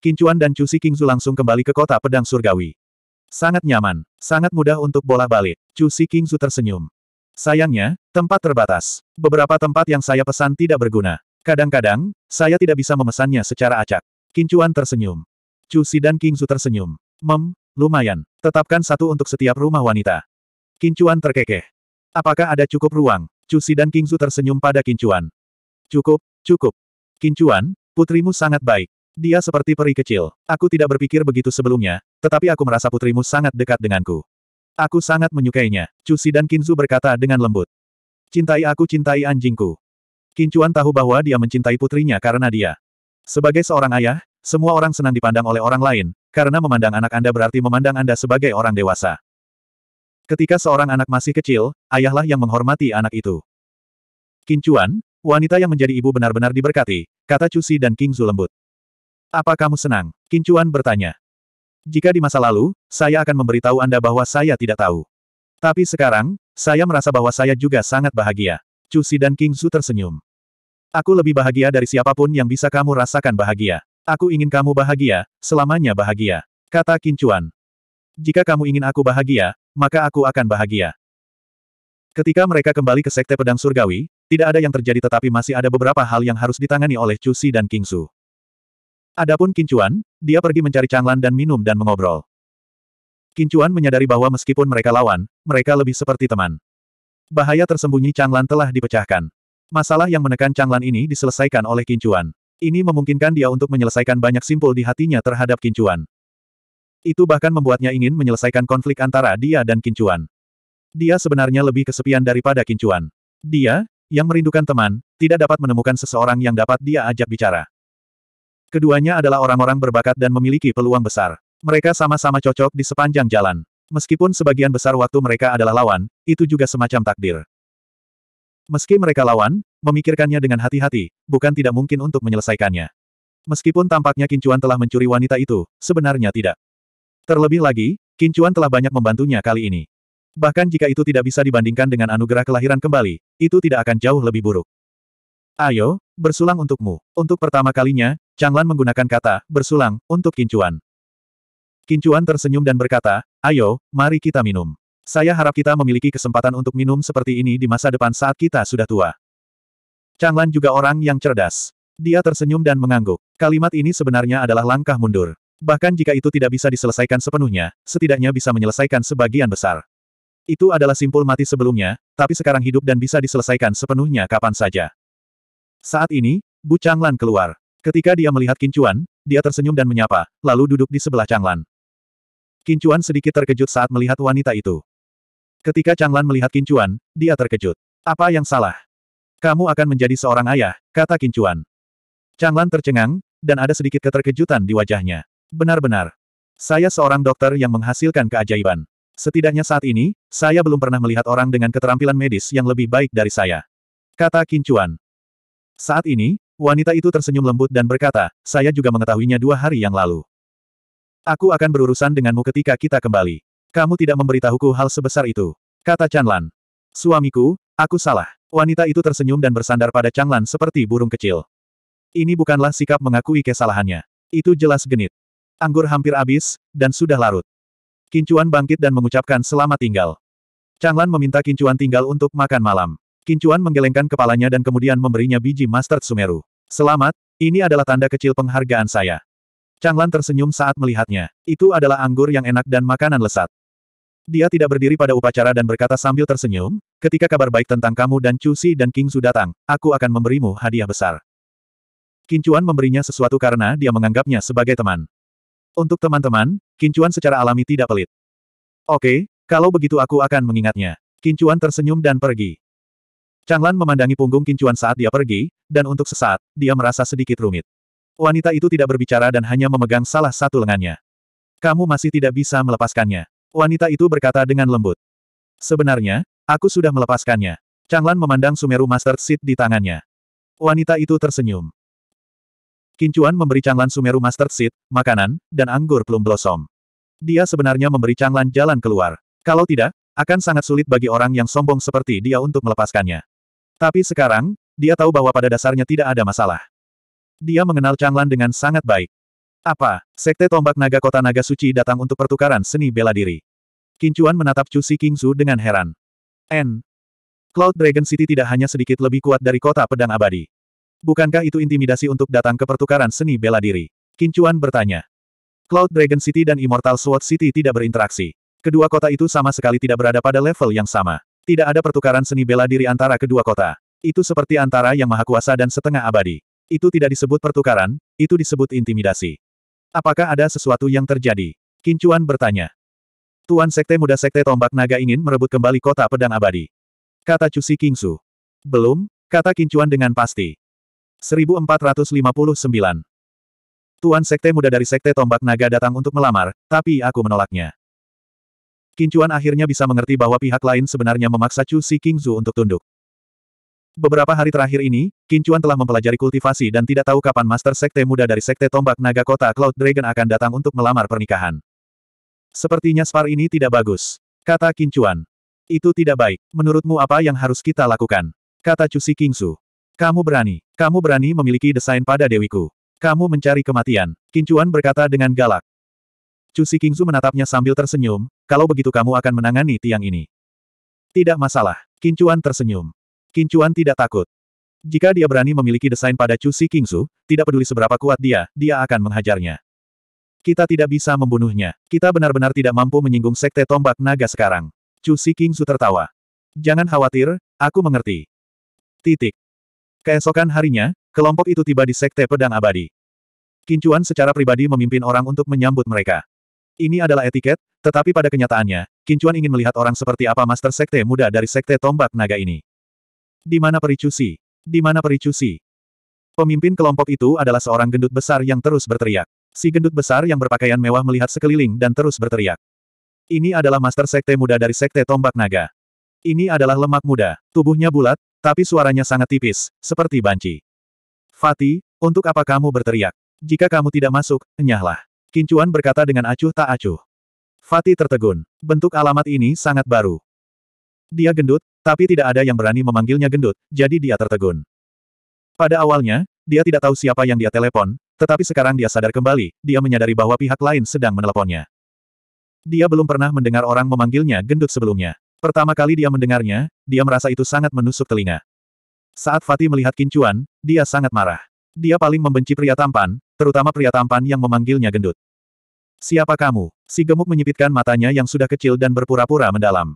Kincuan dan Chu Si Kingzu langsung kembali ke kota pedang surgawi. Sangat nyaman, sangat mudah untuk bola balik. Chu Xikingsu tersenyum. Sayangnya, tempat terbatas. Beberapa tempat yang saya pesan tidak berguna. Kadang-kadang, saya tidak bisa memesannya secara acak. Kincuan tersenyum. Chu Si dan Kingzu tersenyum. Mem, lumayan. Tetapkan satu untuk setiap rumah wanita. Kincuan terkekeh. Apakah ada cukup ruang? Chu Si dan Kingzu tersenyum pada Kincuan. Cukup, cukup. Kincuan, putrimu sangat baik. Dia seperti peri kecil. Aku tidak berpikir begitu sebelumnya, tetapi aku merasa putrimu sangat dekat denganku. Aku sangat menyukainya, Cusi dan Kinzu berkata dengan lembut. Cintai aku cintai anjingku. Kincuan tahu bahwa dia mencintai putrinya karena dia. Sebagai seorang ayah, semua orang senang dipandang oleh orang lain, karena memandang anak Anda berarti memandang Anda sebagai orang dewasa. Ketika seorang anak masih kecil, ayahlah yang menghormati anak itu. Kincuan, wanita yang menjadi ibu benar-benar diberkati, kata Cusi dan King lembut. Apa kamu senang? Kincuan bertanya. Jika di masa lalu, saya akan memberitahu Anda bahwa saya tidak tahu. Tapi sekarang, saya merasa bahwa saya juga sangat bahagia. Cusi dan King Su tersenyum. Aku lebih bahagia dari siapapun yang bisa kamu rasakan bahagia. Aku ingin kamu bahagia, selamanya bahagia. Kata Kincuan. Jika kamu ingin aku bahagia, maka aku akan bahagia. Ketika mereka kembali ke Sekte Pedang Surgawi, tidak ada yang terjadi tetapi masih ada beberapa hal yang harus ditangani oleh Chu Si dan King Su. Adapun Kincuan, dia pergi mencari Changlan dan minum dan mengobrol. Kincuan menyadari bahwa meskipun mereka lawan, mereka lebih seperti teman. Bahaya tersembunyi Changlan telah dipecahkan. Masalah yang menekan Changlan ini diselesaikan oleh Kincuan. Ini memungkinkan dia untuk menyelesaikan banyak simpul di hatinya terhadap Kincuan. Itu bahkan membuatnya ingin menyelesaikan konflik antara dia dan Kincuan. Dia sebenarnya lebih kesepian daripada Kincuan. Dia, yang merindukan teman, tidak dapat menemukan seseorang yang dapat dia ajak bicara. Keduanya adalah orang-orang berbakat dan memiliki peluang besar. Mereka sama-sama cocok di sepanjang jalan. Meskipun sebagian besar waktu mereka adalah lawan, itu juga semacam takdir. Meski mereka lawan, memikirkannya dengan hati-hati, bukan tidak mungkin untuk menyelesaikannya. Meskipun tampaknya Kincuan telah mencuri wanita itu, sebenarnya tidak. Terlebih lagi, Kincuan telah banyak membantunya kali ini. Bahkan jika itu tidak bisa dibandingkan dengan anugerah kelahiran kembali, itu tidak akan jauh lebih buruk. Ayo, bersulang untukmu. Untuk pertama kalinya, Changlan menggunakan kata, bersulang, untuk Kincuan. Kincuan tersenyum dan berkata, ayo, mari kita minum. Saya harap kita memiliki kesempatan untuk minum seperti ini di masa depan saat kita sudah tua. Changlan juga orang yang cerdas. Dia tersenyum dan mengangguk. Kalimat ini sebenarnya adalah langkah mundur. Bahkan jika itu tidak bisa diselesaikan sepenuhnya, setidaknya bisa menyelesaikan sebagian besar. Itu adalah simpul mati sebelumnya, tapi sekarang hidup dan bisa diselesaikan sepenuhnya kapan saja. Saat ini, Bu Changlan keluar. Ketika dia melihat Kincuan, dia tersenyum dan menyapa, lalu duduk di sebelah Changlan. Kincuan sedikit terkejut saat melihat wanita itu. Ketika Changlan melihat Kincuan, dia terkejut. Apa yang salah? Kamu akan menjadi seorang ayah, kata Kincuan. Changlan tercengang, dan ada sedikit keterkejutan di wajahnya. Benar-benar. Saya seorang dokter yang menghasilkan keajaiban. Setidaknya saat ini, saya belum pernah melihat orang dengan keterampilan medis yang lebih baik dari saya. Kata Kincuan. Saat ini, wanita itu tersenyum lembut dan berkata, saya juga mengetahuinya dua hari yang lalu. Aku akan berurusan denganmu ketika kita kembali. Kamu tidak memberitahuku hal sebesar itu. Kata Chanlan. Suamiku, aku salah. Wanita itu tersenyum dan bersandar pada Chanlan seperti burung kecil. Ini bukanlah sikap mengakui kesalahannya. Itu jelas genit. Anggur hampir habis, dan sudah larut. Kincuan bangkit dan mengucapkan selamat tinggal. Changlan meminta Kincuan tinggal untuk makan malam. Kincuan menggelengkan kepalanya dan kemudian memberinya biji Master Sumeru. Selamat, ini adalah tanda kecil penghargaan saya. Changlan tersenyum saat melihatnya. Itu adalah anggur yang enak dan makanan lesat. Dia tidak berdiri pada upacara dan berkata sambil tersenyum, ketika kabar baik tentang kamu dan Chu Si dan King Su datang, aku akan memberimu hadiah besar. Kincuan memberinya sesuatu karena dia menganggapnya sebagai teman. Untuk teman-teman, Kincuan secara alami tidak pelit. Oke, kalau begitu aku akan mengingatnya. Kincuan tersenyum dan pergi. Changlan memandangi punggung Kincuan saat dia pergi, dan untuk sesaat, dia merasa sedikit rumit. Wanita itu tidak berbicara dan hanya memegang salah satu lengannya. Kamu masih tidak bisa melepaskannya. Wanita itu berkata dengan lembut. Sebenarnya, aku sudah melepaskannya. Changlan memandang Sumeru Master Seed di tangannya. Wanita itu tersenyum. Kincuan memberi Changlan Sumeru Master Seed, makanan, dan anggur plum blossom. Dia sebenarnya memberi Changlan jalan keluar. Kalau tidak, akan sangat sulit bagi orang yang sombong seperti dia untuk melepaskannya. Tapi sekarang, dia tahu bahwa pada dasarnya tidak ada masalah. Dia mengenal Changlan dengan sangat baik. Apa, Sekte Tombak Naga Kota Naga Suci datang untuk pertukaran seni bela diri? Kincuan menatap Chu Si Kingzu dengan heran. N. Cloud Dragon City tidak hanya sedikit lebih kuat dari kota pedang abadi. Bukankah itu intimidasi untuk datang ke pertukaran seni bela diri? Kincuan bertanya. Cloud Dragon City dan Immortal Sword City tidak berinteraksi. Kedua kota itu sama sekali tidak berada pada level yang sama. Tidak ada pertukaran seni bela diri antara kedua kota. Itu seperti antara yang maha kuasa dan setengah abadi. Itu tidak disebut pertukaran, itu disebut intimidasi. Apakah ada sesuatu yang terjadi? Kincuan bertanya. Tuan Sekte Muda Sekte Tombak Naga ingin merebut kembali kota pedang abadi. Kata Cusi Kingsu. Belum, kata Kincuan dengan pasti. 1459 Tuan Sekte Muda dari Sekte Tombak Naga datang untuk melamar, tapi aku menolaknya. Kincuan akhirnya bisa mengerti bahwa pihak lain sebenarnya memaksa Chu Si Zu untuk tunduk. Beberapa hari terakhir ini, Kincuan telah mempelajari kultivasi dan tidak tahu kapan Master Sekte Muda dari Sekte Tombak Naga Kota Cloud Dragon akan datang untuk melamar pernikahan. Sepertinya spar ini tidak bagus. Kata Kincuan. Itu tidak baik. Menurutmu apa yang harus kita lakukan? Kata Chu Si Zu. Kamu berani. Kamu berani memiliki desain pada dewiku. Kamu mencari kematian. Kincuan berkata dengan galak. Cusi Kingzu menatapnya sambil tersenyum, kalau begitu kamu akan menangani tiang ini. Tidak masalah, Kincuan tersenyum. Kincuan tidak takut. Jika dia berani memiliki desain pada Cusi Kingzu, tidak peduli seberapa kuat dia, dia akan menghajarnya. Kita tidak bisa membunuhnya. Kita benar-benar tidak mampu menyinggung sekte tombak naga sekarang. Cusi Kingzu tertawa. Jangan khawatir, aku mengerti. Titik. Keesokan harinya, kelompok itu tiba di Sekte Pedang Abadi. Kincuan secara pribadi memimpin orang untuk menyambut mereka. Ini adalah etiket, tetapi pada kenyataannya, Kincuan ingin melihat orang seperti apa Master Sekte muda dari Sekte Tombak Naga ini. Di mana pericusi? Di mana pericusi? Pemimpin kelompok itu adalah seorang gendut besar yang terus berteriak. Si gendut besar yang berpakaian mewah melihat sekeliling dan terus berteriak. Ini adalah Master Sekte muda dari Sekte Tombak Naga. Ini adalah lemak muda, tubuhnya bulat, tapi suaranya sangat tipis, seperti banci. Fati, untuk apa kamu berteriak? Jika kamu tidak masuk, enyahlah. Kincuan berkata dengan acuh tak acuh. Fatih tertegun. Bentuk alamat ini sangat baru. Dia gendut, tapi tidak ada yang berani memanggilnya gendut, jadi dia tertegun. Pada awalnya, dia tidak tahu siapa yang dia telepon, tetapi sekarang dia sadar kembali, dia menyadari bahwa pihak lain sedang meneleponnya. Dia belum pernah mendengar orang memanggilnya gendut sebelumnya. Pertama kali dia mendengarnya, dia merasa itu sangat menusuk telinga. Saat Fatih melihat Kincuan, dia sangat marah. Dia paling membenci pria tampan, terutama pria tampan yang memanggilnya gendut. Siapa kamu? Si gemuk menyipitkan matanya yang sudah kecil dan berpura-pura mendalam.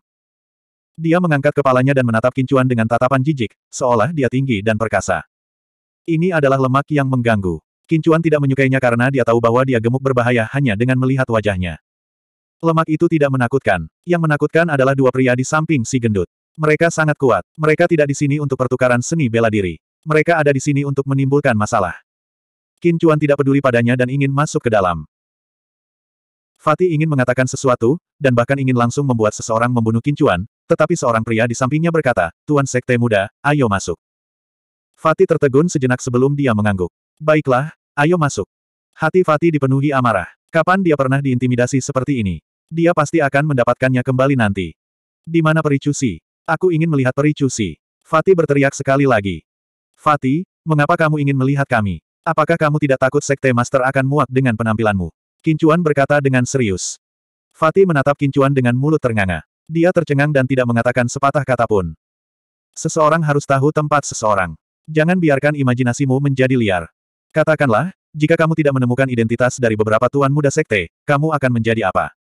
Dia mengangkat kepalanya dan menatap kincuan dengan tatapan jijik, seolah dia tinggi dan perkasa. Ini adalah lemak yang mengganggu. Kincuan tidak menyukainya karena dia tahu bahwa dia gemuk berbahaya hanya dengan melihat wajahnya. Lemak itu tidak menakutkan. Yang menakutkan adalah dua pria di samping si gendut. Mereka sangat kuat. Mereka tidak di sini untuk pertukaran seni bela diri. Mereka ada di sini untuk menimbulkan masalah. Kincuan tidak peduli padanya dan ingin masuk ke dalam. Fatih ingin mengatakan sesuatu, dan bahkan ingin langsung membuat seseorang membunuh Kincuan, tetapi seorang pria di sampingnya berkata, Tuan Sekte Muda, ayo masuk. Fatih tertegun sejenak sebelum dia mengangguk. Baiklah, ayo masuk. Hati Fatih dipenuhi amarah. Kapan dia pernah diintimidasi seperti ini? Dia pasti akan mendapatkannya kembali nanti. Di mana Pericusi? Aku ingin melihat Pericusi. Fatih berteriak sekali lagi. Fatih, mengapa kamu ingin melihat kami? Apakah kamu tidak takut Sekte Master akan muak dengan penampilanmu? Kincuan berkata dengan serius. Fatih menatap Kincuan dengan mulut ternganga. Dia tercengang dan tidak mengatakan sepatah kata pun. Seseorang harus tahu tempat seseorang. Jangan biarkan imajinasimu menjadi liar. Katakanlah, jika kamu tidak menemukan identitas dari beberapa tuan muda sekte, kamu akan menjadi apa?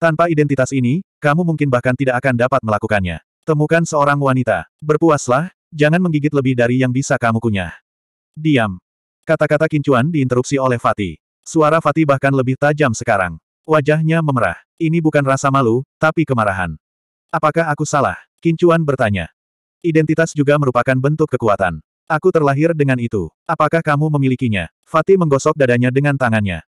Tanpa identitas ini, kamu mungkin bahkan tidak akan dapat melakukannya. Temukan seorang wanita. Berpuaslah, jangan menggigit lebih dari yang bisa kamu kunyah. Diam. Kata-kata Kincuan diinterupsi oleh Fatih. Suara Fatih bahkan lebih tajam sekarang. Wajahnya memerah. Ini bukan rasa malu, tapi kemarahan. Apakah aku salah? Kincuan bertanya. Identitas juga merupakan bentuk kekuatan. Aku terlahir dengan itu. Apakah kamu memilikinya? Fatih menggosok dadanya dengan tangannya.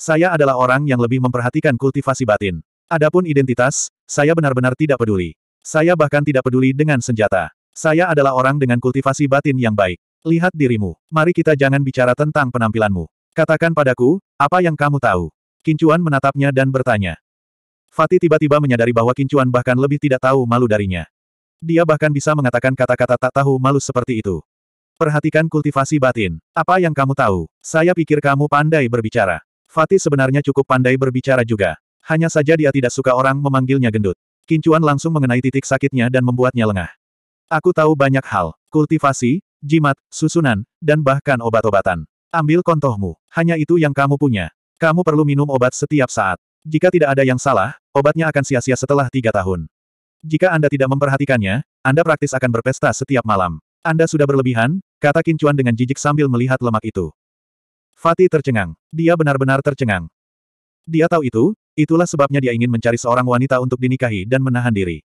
Saya adalah orang yang lebih memperhatikan kultivasi batin. Adapun identitas, saya benar-benar tidak peduli. Saya bahkan tidak peduli dengan senjata. Saya adalah orang dengan kultivasi batin yang baik. Lihat dirimu. Mari kita jangan bicara tentang penampilanmu. Katakan padaku, apa yang kamu tahu? Kincuan menatapnya dan bertanya. Fatih tiba-tiba menyadari bahwa Kincuan bahkan lebih tidak tahu malu darinya. Dia bahkan bisa mengatakan kata-kata tak tahu malu seperti itu. Perhatikan kultivasi batin. Apa yang kamu tahu? Saya pikir kamu pandai berbicara. Fatih sebenarnya cukup pandai berbicara juga. Hanya saja dia tidak suka orang memanggilnya gendut. Kincuan langsung mengenai titik sakitnya dan membuatnya lengah. Aku tahu banyak hal, kultivasi, jimat, susunan, dan bahkan obat-obatan. Ambil kontohmu. Hanya itu yang kamu punya. Kamu perlu minum obat setiap saat. Jika tidak ada yang salah, obatnya akan sia-sia setelah tiga tahun. Jika Anda tidak memperhatikannya, Anda praktis akan berpesta setiap malam. Anda sudah berlebihan, kata Kincuan dengan jijik sambil melihat lemak itu. Fatih tercengang. Dia benar-benar tercengang. Dia tahu itu, itulah sebabnya dia ingin mencari seorang wanita untuk dinikahi dan menahan diri.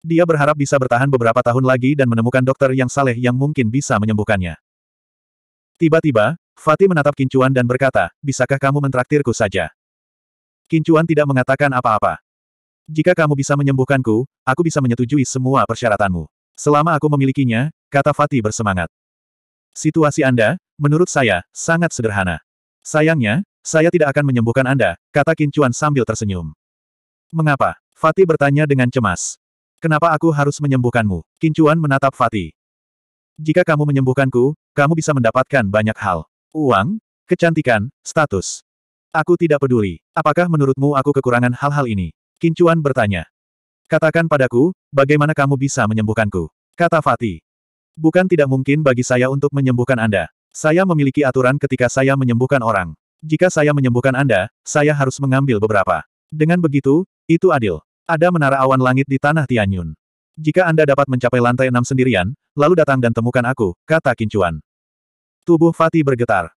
Dia berharap bisa bertahan beberapa tahun lagi dan menemukan dokter yang saleh yang mungkin bisa menyembuhkannya. Tiba-tiba, Fatih menatap Kincuan dan berkata, bisakah kamu mentraktirku saja? Kincuan tidak mengatakan apa-apa. Jika kamu bisa menyembuhkanku, aku bisa menyetujui semua persyaratanmu. Selama aku memilikinya, kata Fatih bersemangat. Situasi Anda, menurut saya, sangat sederhana. Sayangnya, saya tidak akan menyembuhkan Anda, kata Kincuan sambil tersenyum. Mengapa? Fatih bertanya dengan cemas. Kenapa aku harus menyembuhkanmu? Kincuan menatap Fatih. Jika kamu menyembuhkanku, kamu bisa mendapatkan banyak hal. Uang, kecantikan, status. Aku tidak peduli. Apakah menurutmu aku kekurangan hal-hal ini? Kincuan bertanya. Katakan padaku, bagaimana kamu bisa menyembuhkanku? Kata Fatih. Bukan tidak mungkin bagi saya untuk menyembuhkan Anda. Saya memiliki aturan ketika saya menyembuhkan orang. Jika saya menyembuhkan Anda, saya harus mengambil beberapa. Dengan begitu, itu adil. Ada menara awan langit di tanah Tianyun. Jika Anda dapat mencapai lantai enam sendirian, lalu datang dan temukan aku, kata Kincuan. Tubuh Fatih bergetar.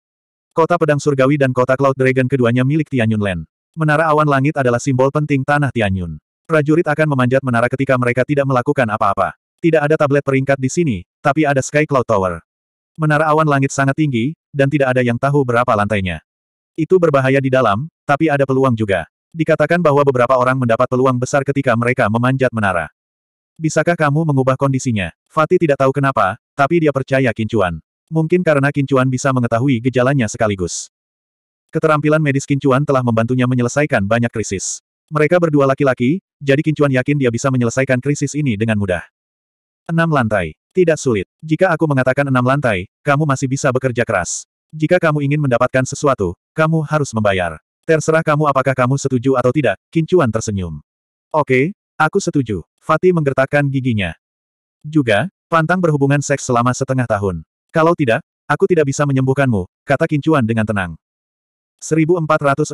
Kota Pedang Surgawi dan kota Cloud Dragon keduanya milik Tianyun Land. Menara awan langit adalah simbol penting tanah Tianyun. Prajurit akan memanjat menara ketika mereka tidak melakukan apa-apa. Tidak ada tablet peringkat di sini, tapi ada Sky Cloud Tower. Menara awan langit sangat tinggi, dan tidak ada yang tahu berapa lantainya. Itu berbahaya di dalam, tapi ada peluang juga. Dikatakan bahwa beberapa orang mendapat peluang besar ketika mereka memanjat menara. Bisakah kamu mengubah kondisinya? Fatih tidak tahu kenapa, tapi dia percaya Kincuan. Mungkin karena Kincuan bisa mengetahui gejalanya sekaligus. Keterampilan medis Kincuan telah membantunya menyelesaikan banyak krisis. Mereka berdua laki-laki, jadi Kincuan yakin dia bisa menyelesaikan krisis ini dengan mudah. Enam lantai. Tidak sulit. Jika aku mengatakan enam lantai, kamu masih bisa bekerja keras. Jika kamu ingin mendapatkan sesuatu, kamu harus membayar. Terserah kamu apakah kamu setuju atau tidak, Kincuan tersenyum. Oke, aku setuju. Fatih menggertakkan giginya. Juga, pantang berhubungan seks selama setengah tahun. Kalau tidak, aku tidak bisa menyembuhkanmu, kata Kincuan dengan tenang. 1460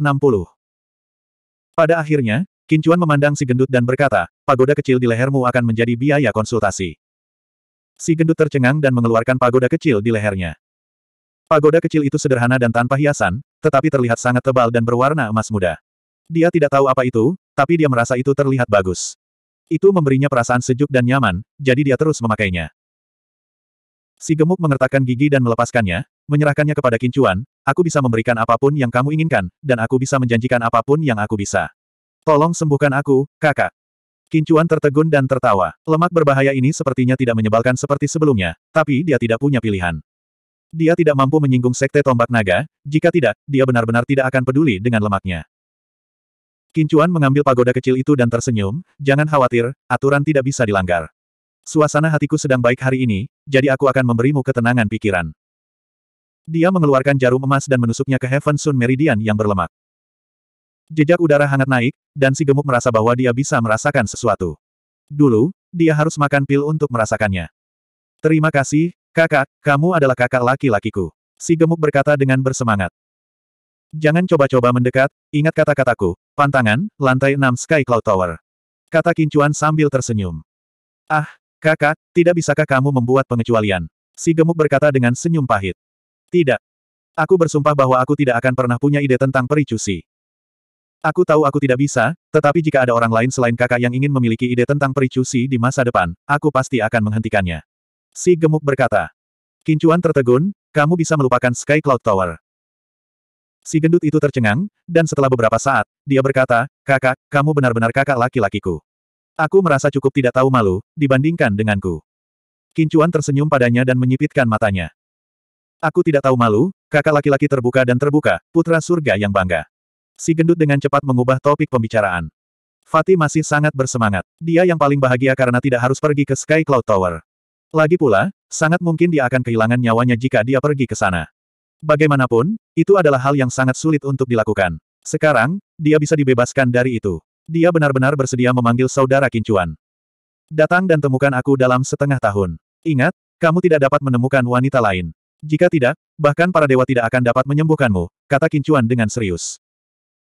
Pada akhirnya, Kincuan memandang si gendut dan berkata, pagoda kecil di lehermu akan menjadi biaya konsultasi. Si gendut tercengang dan mengeluarkan pagoda kecil di lehernya. Pagoda kecil itu sederhana dan tanpa hiasan, tetapi terlihat sangat tebal dan berwarna emas muda. Dia tidak tahu apa itu, tapi dia merasa itu terlihat bagus. Itu memberinya perasaan sejuk dan nyaman, jadi dia terus memakainya. Si gemuk mengertakkan gigi dan melepaskannya, menyerahkannya kepada Kincuan, aku bisa memberikan apapun yang kamu inginkan, dan aku bisa menjanjikan apapun yang aku bisa. Tolong sembuhkan aku, kakak. Kincuan tertegun dan tertawa. Lemak berbahaya ini sepertinya tidak menyebalkan seperti sebelumnya, tapi dia tidak punya pilihan. Dia tidak mampu menyinggung sekte tombak naga, jika tidak, dia benar-benar tidak akan peduli dengan lemaknya. Kincuan mengambil pagoda kecil itu dan tersenyum, jangan khawatir, aturan tidak bisa dilanggar. Suasana hatiku sedang baik hari ini, jadi aku akan memberimu ketenangan pikiran. Dia mengeluarkan jarum emas dan menusuknya ke Heaven Sun Meridian yang berlemak. Jejak udara hangat naik, dan si gemuk merasa bahwa dia bisa merasakan sesuatu. Dulu, dia harus makan pil untuk merasakannya. Terima kasih, kakak, kamu adalah kakak laki-lakiku. Si gemuk berkata dengan bersemangat. Jangan coba-coba mendekat, ingat kata-kataku, pantangan, lantai 6 Sky Cloud Tower. Kata Kincuan sambil tersenyum. Ah, Kakak, tidak bisakah kamu membuat pengecualian? Si gemuk berkata dengan senyum pahit. Tidak. Aku bersumpah bahwa aku tidak akan pernah punya ide tentang pericusi. Aku tahu aku tidak bisa, tetapi jika ada orang lain selain kakak yang ingin memiliki ide tentang pericusi di masa depan, aku pasti akan menghentikannya. Si gemuk berkata. Kincuan tertegun, kamu bisa melupakan Sky Cloud Tower. Si gendut itu tercengang, dan setelah beberapa saat, dia berkata, kakak, kamu benar-benar kakak laki-lakiku. Aku merasa cukup tidak tahu malu, dibandingkan denganku. Kincuan tersenyum padanya dan menyipitkan matanya. Aku tidak tahu malu, kakak laki-laki terbuka dan terbuka, putra surga yang bangga. Si gendut dengan cepat mengubah topik pembicaraan. Fatih masih sangat bersemangat. Dia yang paling bahagia karena tidak harus pergi ke Sky Cloud Tower. Lagi pula, sangat mungkin dia akan kehilangan nyawanya jika dia pergi ke sana. Bagaimanapun, itu adalah hal yang sangat sulit untuk dilakukan. Sekarang, dia bisa dibebaskan dari itu. Dia benar-benar bersedia memanggil saudara Kincuan. Datang dan temukan aku dalam setengah tahun. Ingat, kamu tidak dapat menemukan wanita lain. Jika tidak, bahkan para dewa tidak akan dapat menyembuhkanmu, kata Kincuan dengan serius.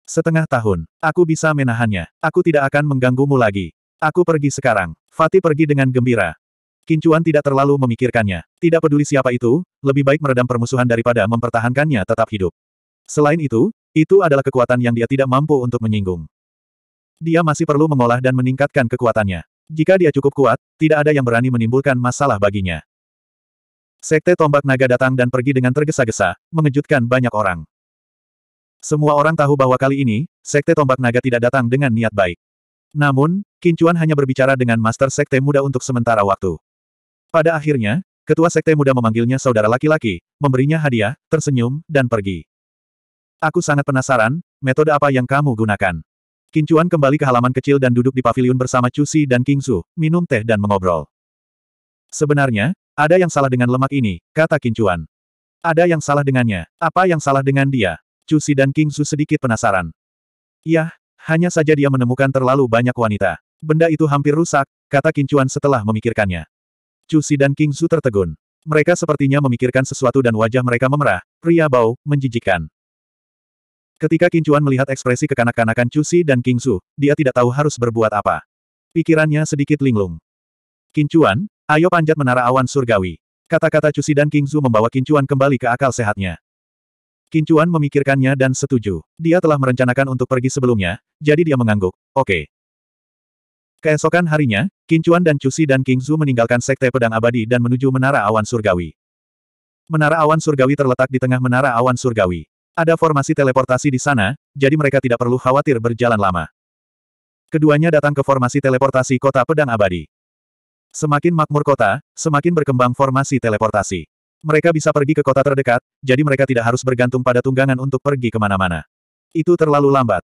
Setengah tahun, aku bisa menahannya. Aku tidak akan mengganggumu lagi. Aku pergi sekarang. Fatih pergi dengan gembira. Kincuan tidak terlalu memikirkannya. Tidak peduli siapa itu, lebih baik meredam permusuhan daripada mempertahankannya tetap hidup. Selain itu, itu adalah kekuatan yang dia tidak mampu untuk menyinggung. Dia masih perlu mengolah dan meningkatkan kekuatannya. Jika dia cukup kuat, tidak ada yang berani menimbulkan masalah baginya. Sekte Tombak Naga datang dan pergi dengan tergesa-gesa, mengejutkan banyak orang. Semua orang tahu bahwa kali ini, Sekte Tombak Naga tidak datang dengan niat baik. Namun, Kincuan hanya berbicara dengan Master Sekte Muda untuk sementara waktu. Pada akhirnya, Ketua Sekte Muda memanggilnya saudara laki-laki, memberinya hadiah, tersenyum, dan pergi. Aku sangat penasaran, metode apa yang kamu gunakan. Kincuan kembali ke halaman kecil dan duduk di pavilion bersama Cusi dan King Su, minum teh dan mengobrol. Sebenarnya, ada yang salah dengan lemak ini, kata Kincuan. Ada yang salah dengannya. Apa yang salah dengan dia? Cusi dan King Su sedikit penasaran. Yah, hanya saja dia menemukan terlalu banyak wanita. Benda itu hampir rusak, kata Kincuan setelah memikirkannya. Cusi dan King Su tertegun. Mereka sepertinya memikirkan sesuatu dan wajah mereka memerah, pria bau, menjijikan. Ketika Kincuan melihat ekspresi kekanak-kanakan Cusi dan Kingsu, dia tidak tahu harus berbuat apa. Pikirannya sedikit linglung. Kincuan, ayo panjat menara awan surgawi. Kata-kata Cusi dan Kingsu membawa Kincuan kembali ke akal sehatnya. Kincuan memikirkannya dan setuju. Dia telah merencanakan untuk pergi sebelumnya, jadi dia mengangguk. Oke. Okay. Keesokan harinya, Kincuan dan Cusi dan Kingsu meninggalkan Sekte Pedang Abadi dan menuju Menara Awan Surgawi. Menara Awan Surgawi terletak di tengah Menara Awan Surgawi. Ada formasi teleportasi di sana, jadi mereka tidak perlu khawatir berjalan lama. Keduanya datang ke formasi teleportasi kota pedang abadi. Semakin makmur kota, semakin berkembang formasi teleportasi. Mereka bisa pergi ke kota terdekat, jadi mereka tidak harus bergantung pada tunggangan untuk pergi kemana-mana. Itu terlalu lambat.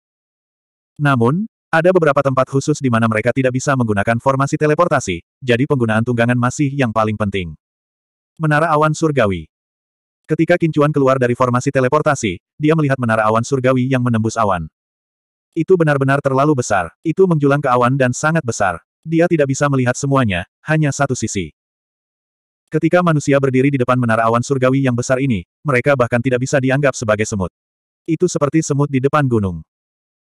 Namun, ada beberapa tempat khusus di mana mereka tidak bisa menggunakan formasi teleportasi, jadi penggunaan tunggangan masih yang paling penting. Menara Awan Surgawi Ketika Kincuan keluar dari formasi teleportasi, dia melihat menara awan surgawi yang menembus awan. Itu benar-benar terlalu besar, itu menjulang ke awan dan sangat besar. Dia tidak bisa melihat semuanya, hanya satu sisi. Ketika manusia berdiri di depan menara awan surgawi yang besar ini, mereka bahkan tidak bisa dianggap sebagai semut. Itu seperti semut di depan gunung.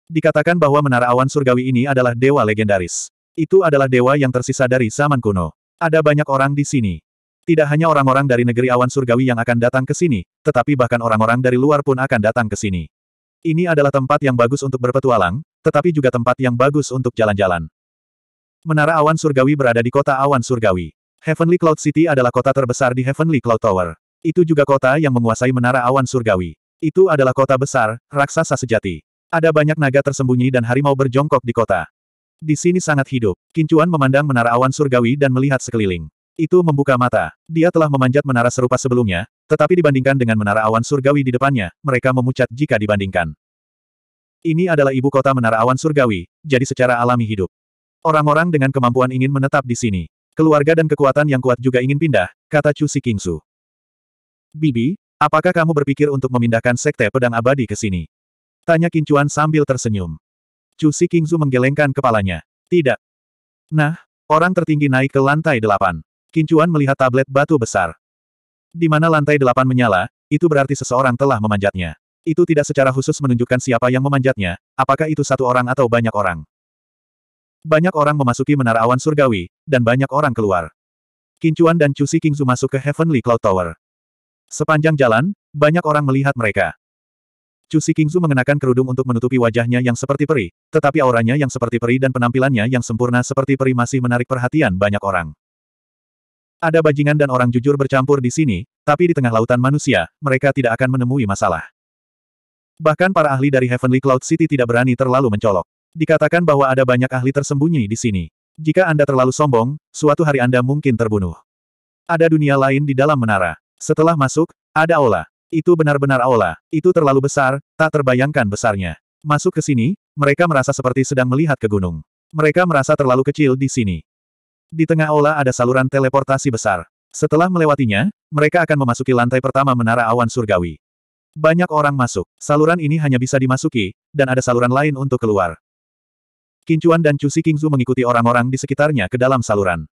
Dikatakan bahwa menara awan surgawi ini adalah dewa legendaris. Itu adalah dewa yang tersisa dari zaman kuno. Ada banyak orang di sini. Tidak hanya orang-orang dari negeri awan surgawi yang akan datang ke sini, tetapi bahkan orang-orang dari luar pun akan datang ke sini. Ini adalah tempat yang bagus untuk berpetualang, tetapi juga tempat yang bagus untuk jalan-jalan. Menara awan surgawi berada di kota awan surgawi. Heavenly Cloud City adalah kota terbesar di Heavenly Cloud Tower. Itu juga kota yang menguasai menara awan surgawi. Itu adalah kota besar, raksasa sejati. Ada banyak naga tersembunyi dan harimau berjongkok di kota. Di sini sangat hidup. Kincuan memandang menara awan surgawi dan melihat sekeliling. Itu membuka mata. Dia telah memanjat menara serupa sebelumnya, tetapi dibandingkan dengan menara awan surgawi di depannya, mereka memucat jika dibandingkan. Ini adalah ibu kota menara awan surgawi, jadi secara alami hidup. Orang-orang dengan kemampuan ingin menetap di sini. Keluarga dan kekuatan yang kuat juga ingin pindah, kata Chu Si Kingsu. Bibi, apakah kamu berpikir untuk memindahkan sekte pedang abadi ke sini? Tanya Kincuan sambil tersenyum. Chu Si Kingsu menggelengkan kepalanya. Tidak. Nah, orang tertinggi naik ke lantai delapan. Kincuan melihat tablet batu besar. Di mana lantai delapan menyala, itu berarti seseorang telah memanjatnya. Itu tidak secara khusus menunjukkan siapa yang memanjatnya, apakah itu satu orang atau banyak orang. Banyak orang memasuki menara awan surgawi, dan banyak orang keluar. Kincuan dan Cusi Kingzu masuk ke Heavenly Cloud Tower. Sepanjang jalan, banyak orang melihat mereka. Cusi Kingzu mengenakan kerudung untuk menutupi wajahnya yang seperti peri, tetapi auranya yang seperti peri dan penampilannya yang sempurna seperti peri masih menarik perhatian banyak orang. Ada bajingan dan orang jujur bercampur di sini, tapi di tengah lautan manusia, mereka tidak akan menemui masalah. Bahkan para ahli dari Heavenly Cloud City tidak berani terlalu mencolok. Dikatakan bahwa ada banyak ahli tersembunyi di sini. Jika Anda terlalu sombong, suatu hari Anda mungkin terbunuh. Ada dunia lain di dalam menara. Setelah masuk, ada aula. Itu benar-benar aula. Itu terlalu besar, tak terbayangkan besarnya. Masuk ke sini, mereka merasa seperti sedang melihat ke gunung. Mereka merasa terlalu kecil di sini. Di tengah aula ada saluran teleportasi besar. Setelah melewatinya, mereka akan memasuki lantai pertama Menara Awan Surgawi. Banyak orang masuk, saluran ini hanya bisa dimasuki, dan ada saluran lain untuk keluar. Kincuan dan Cusi Kingzu mengikuti orang-orang di sekitarnya ke dalam saluran.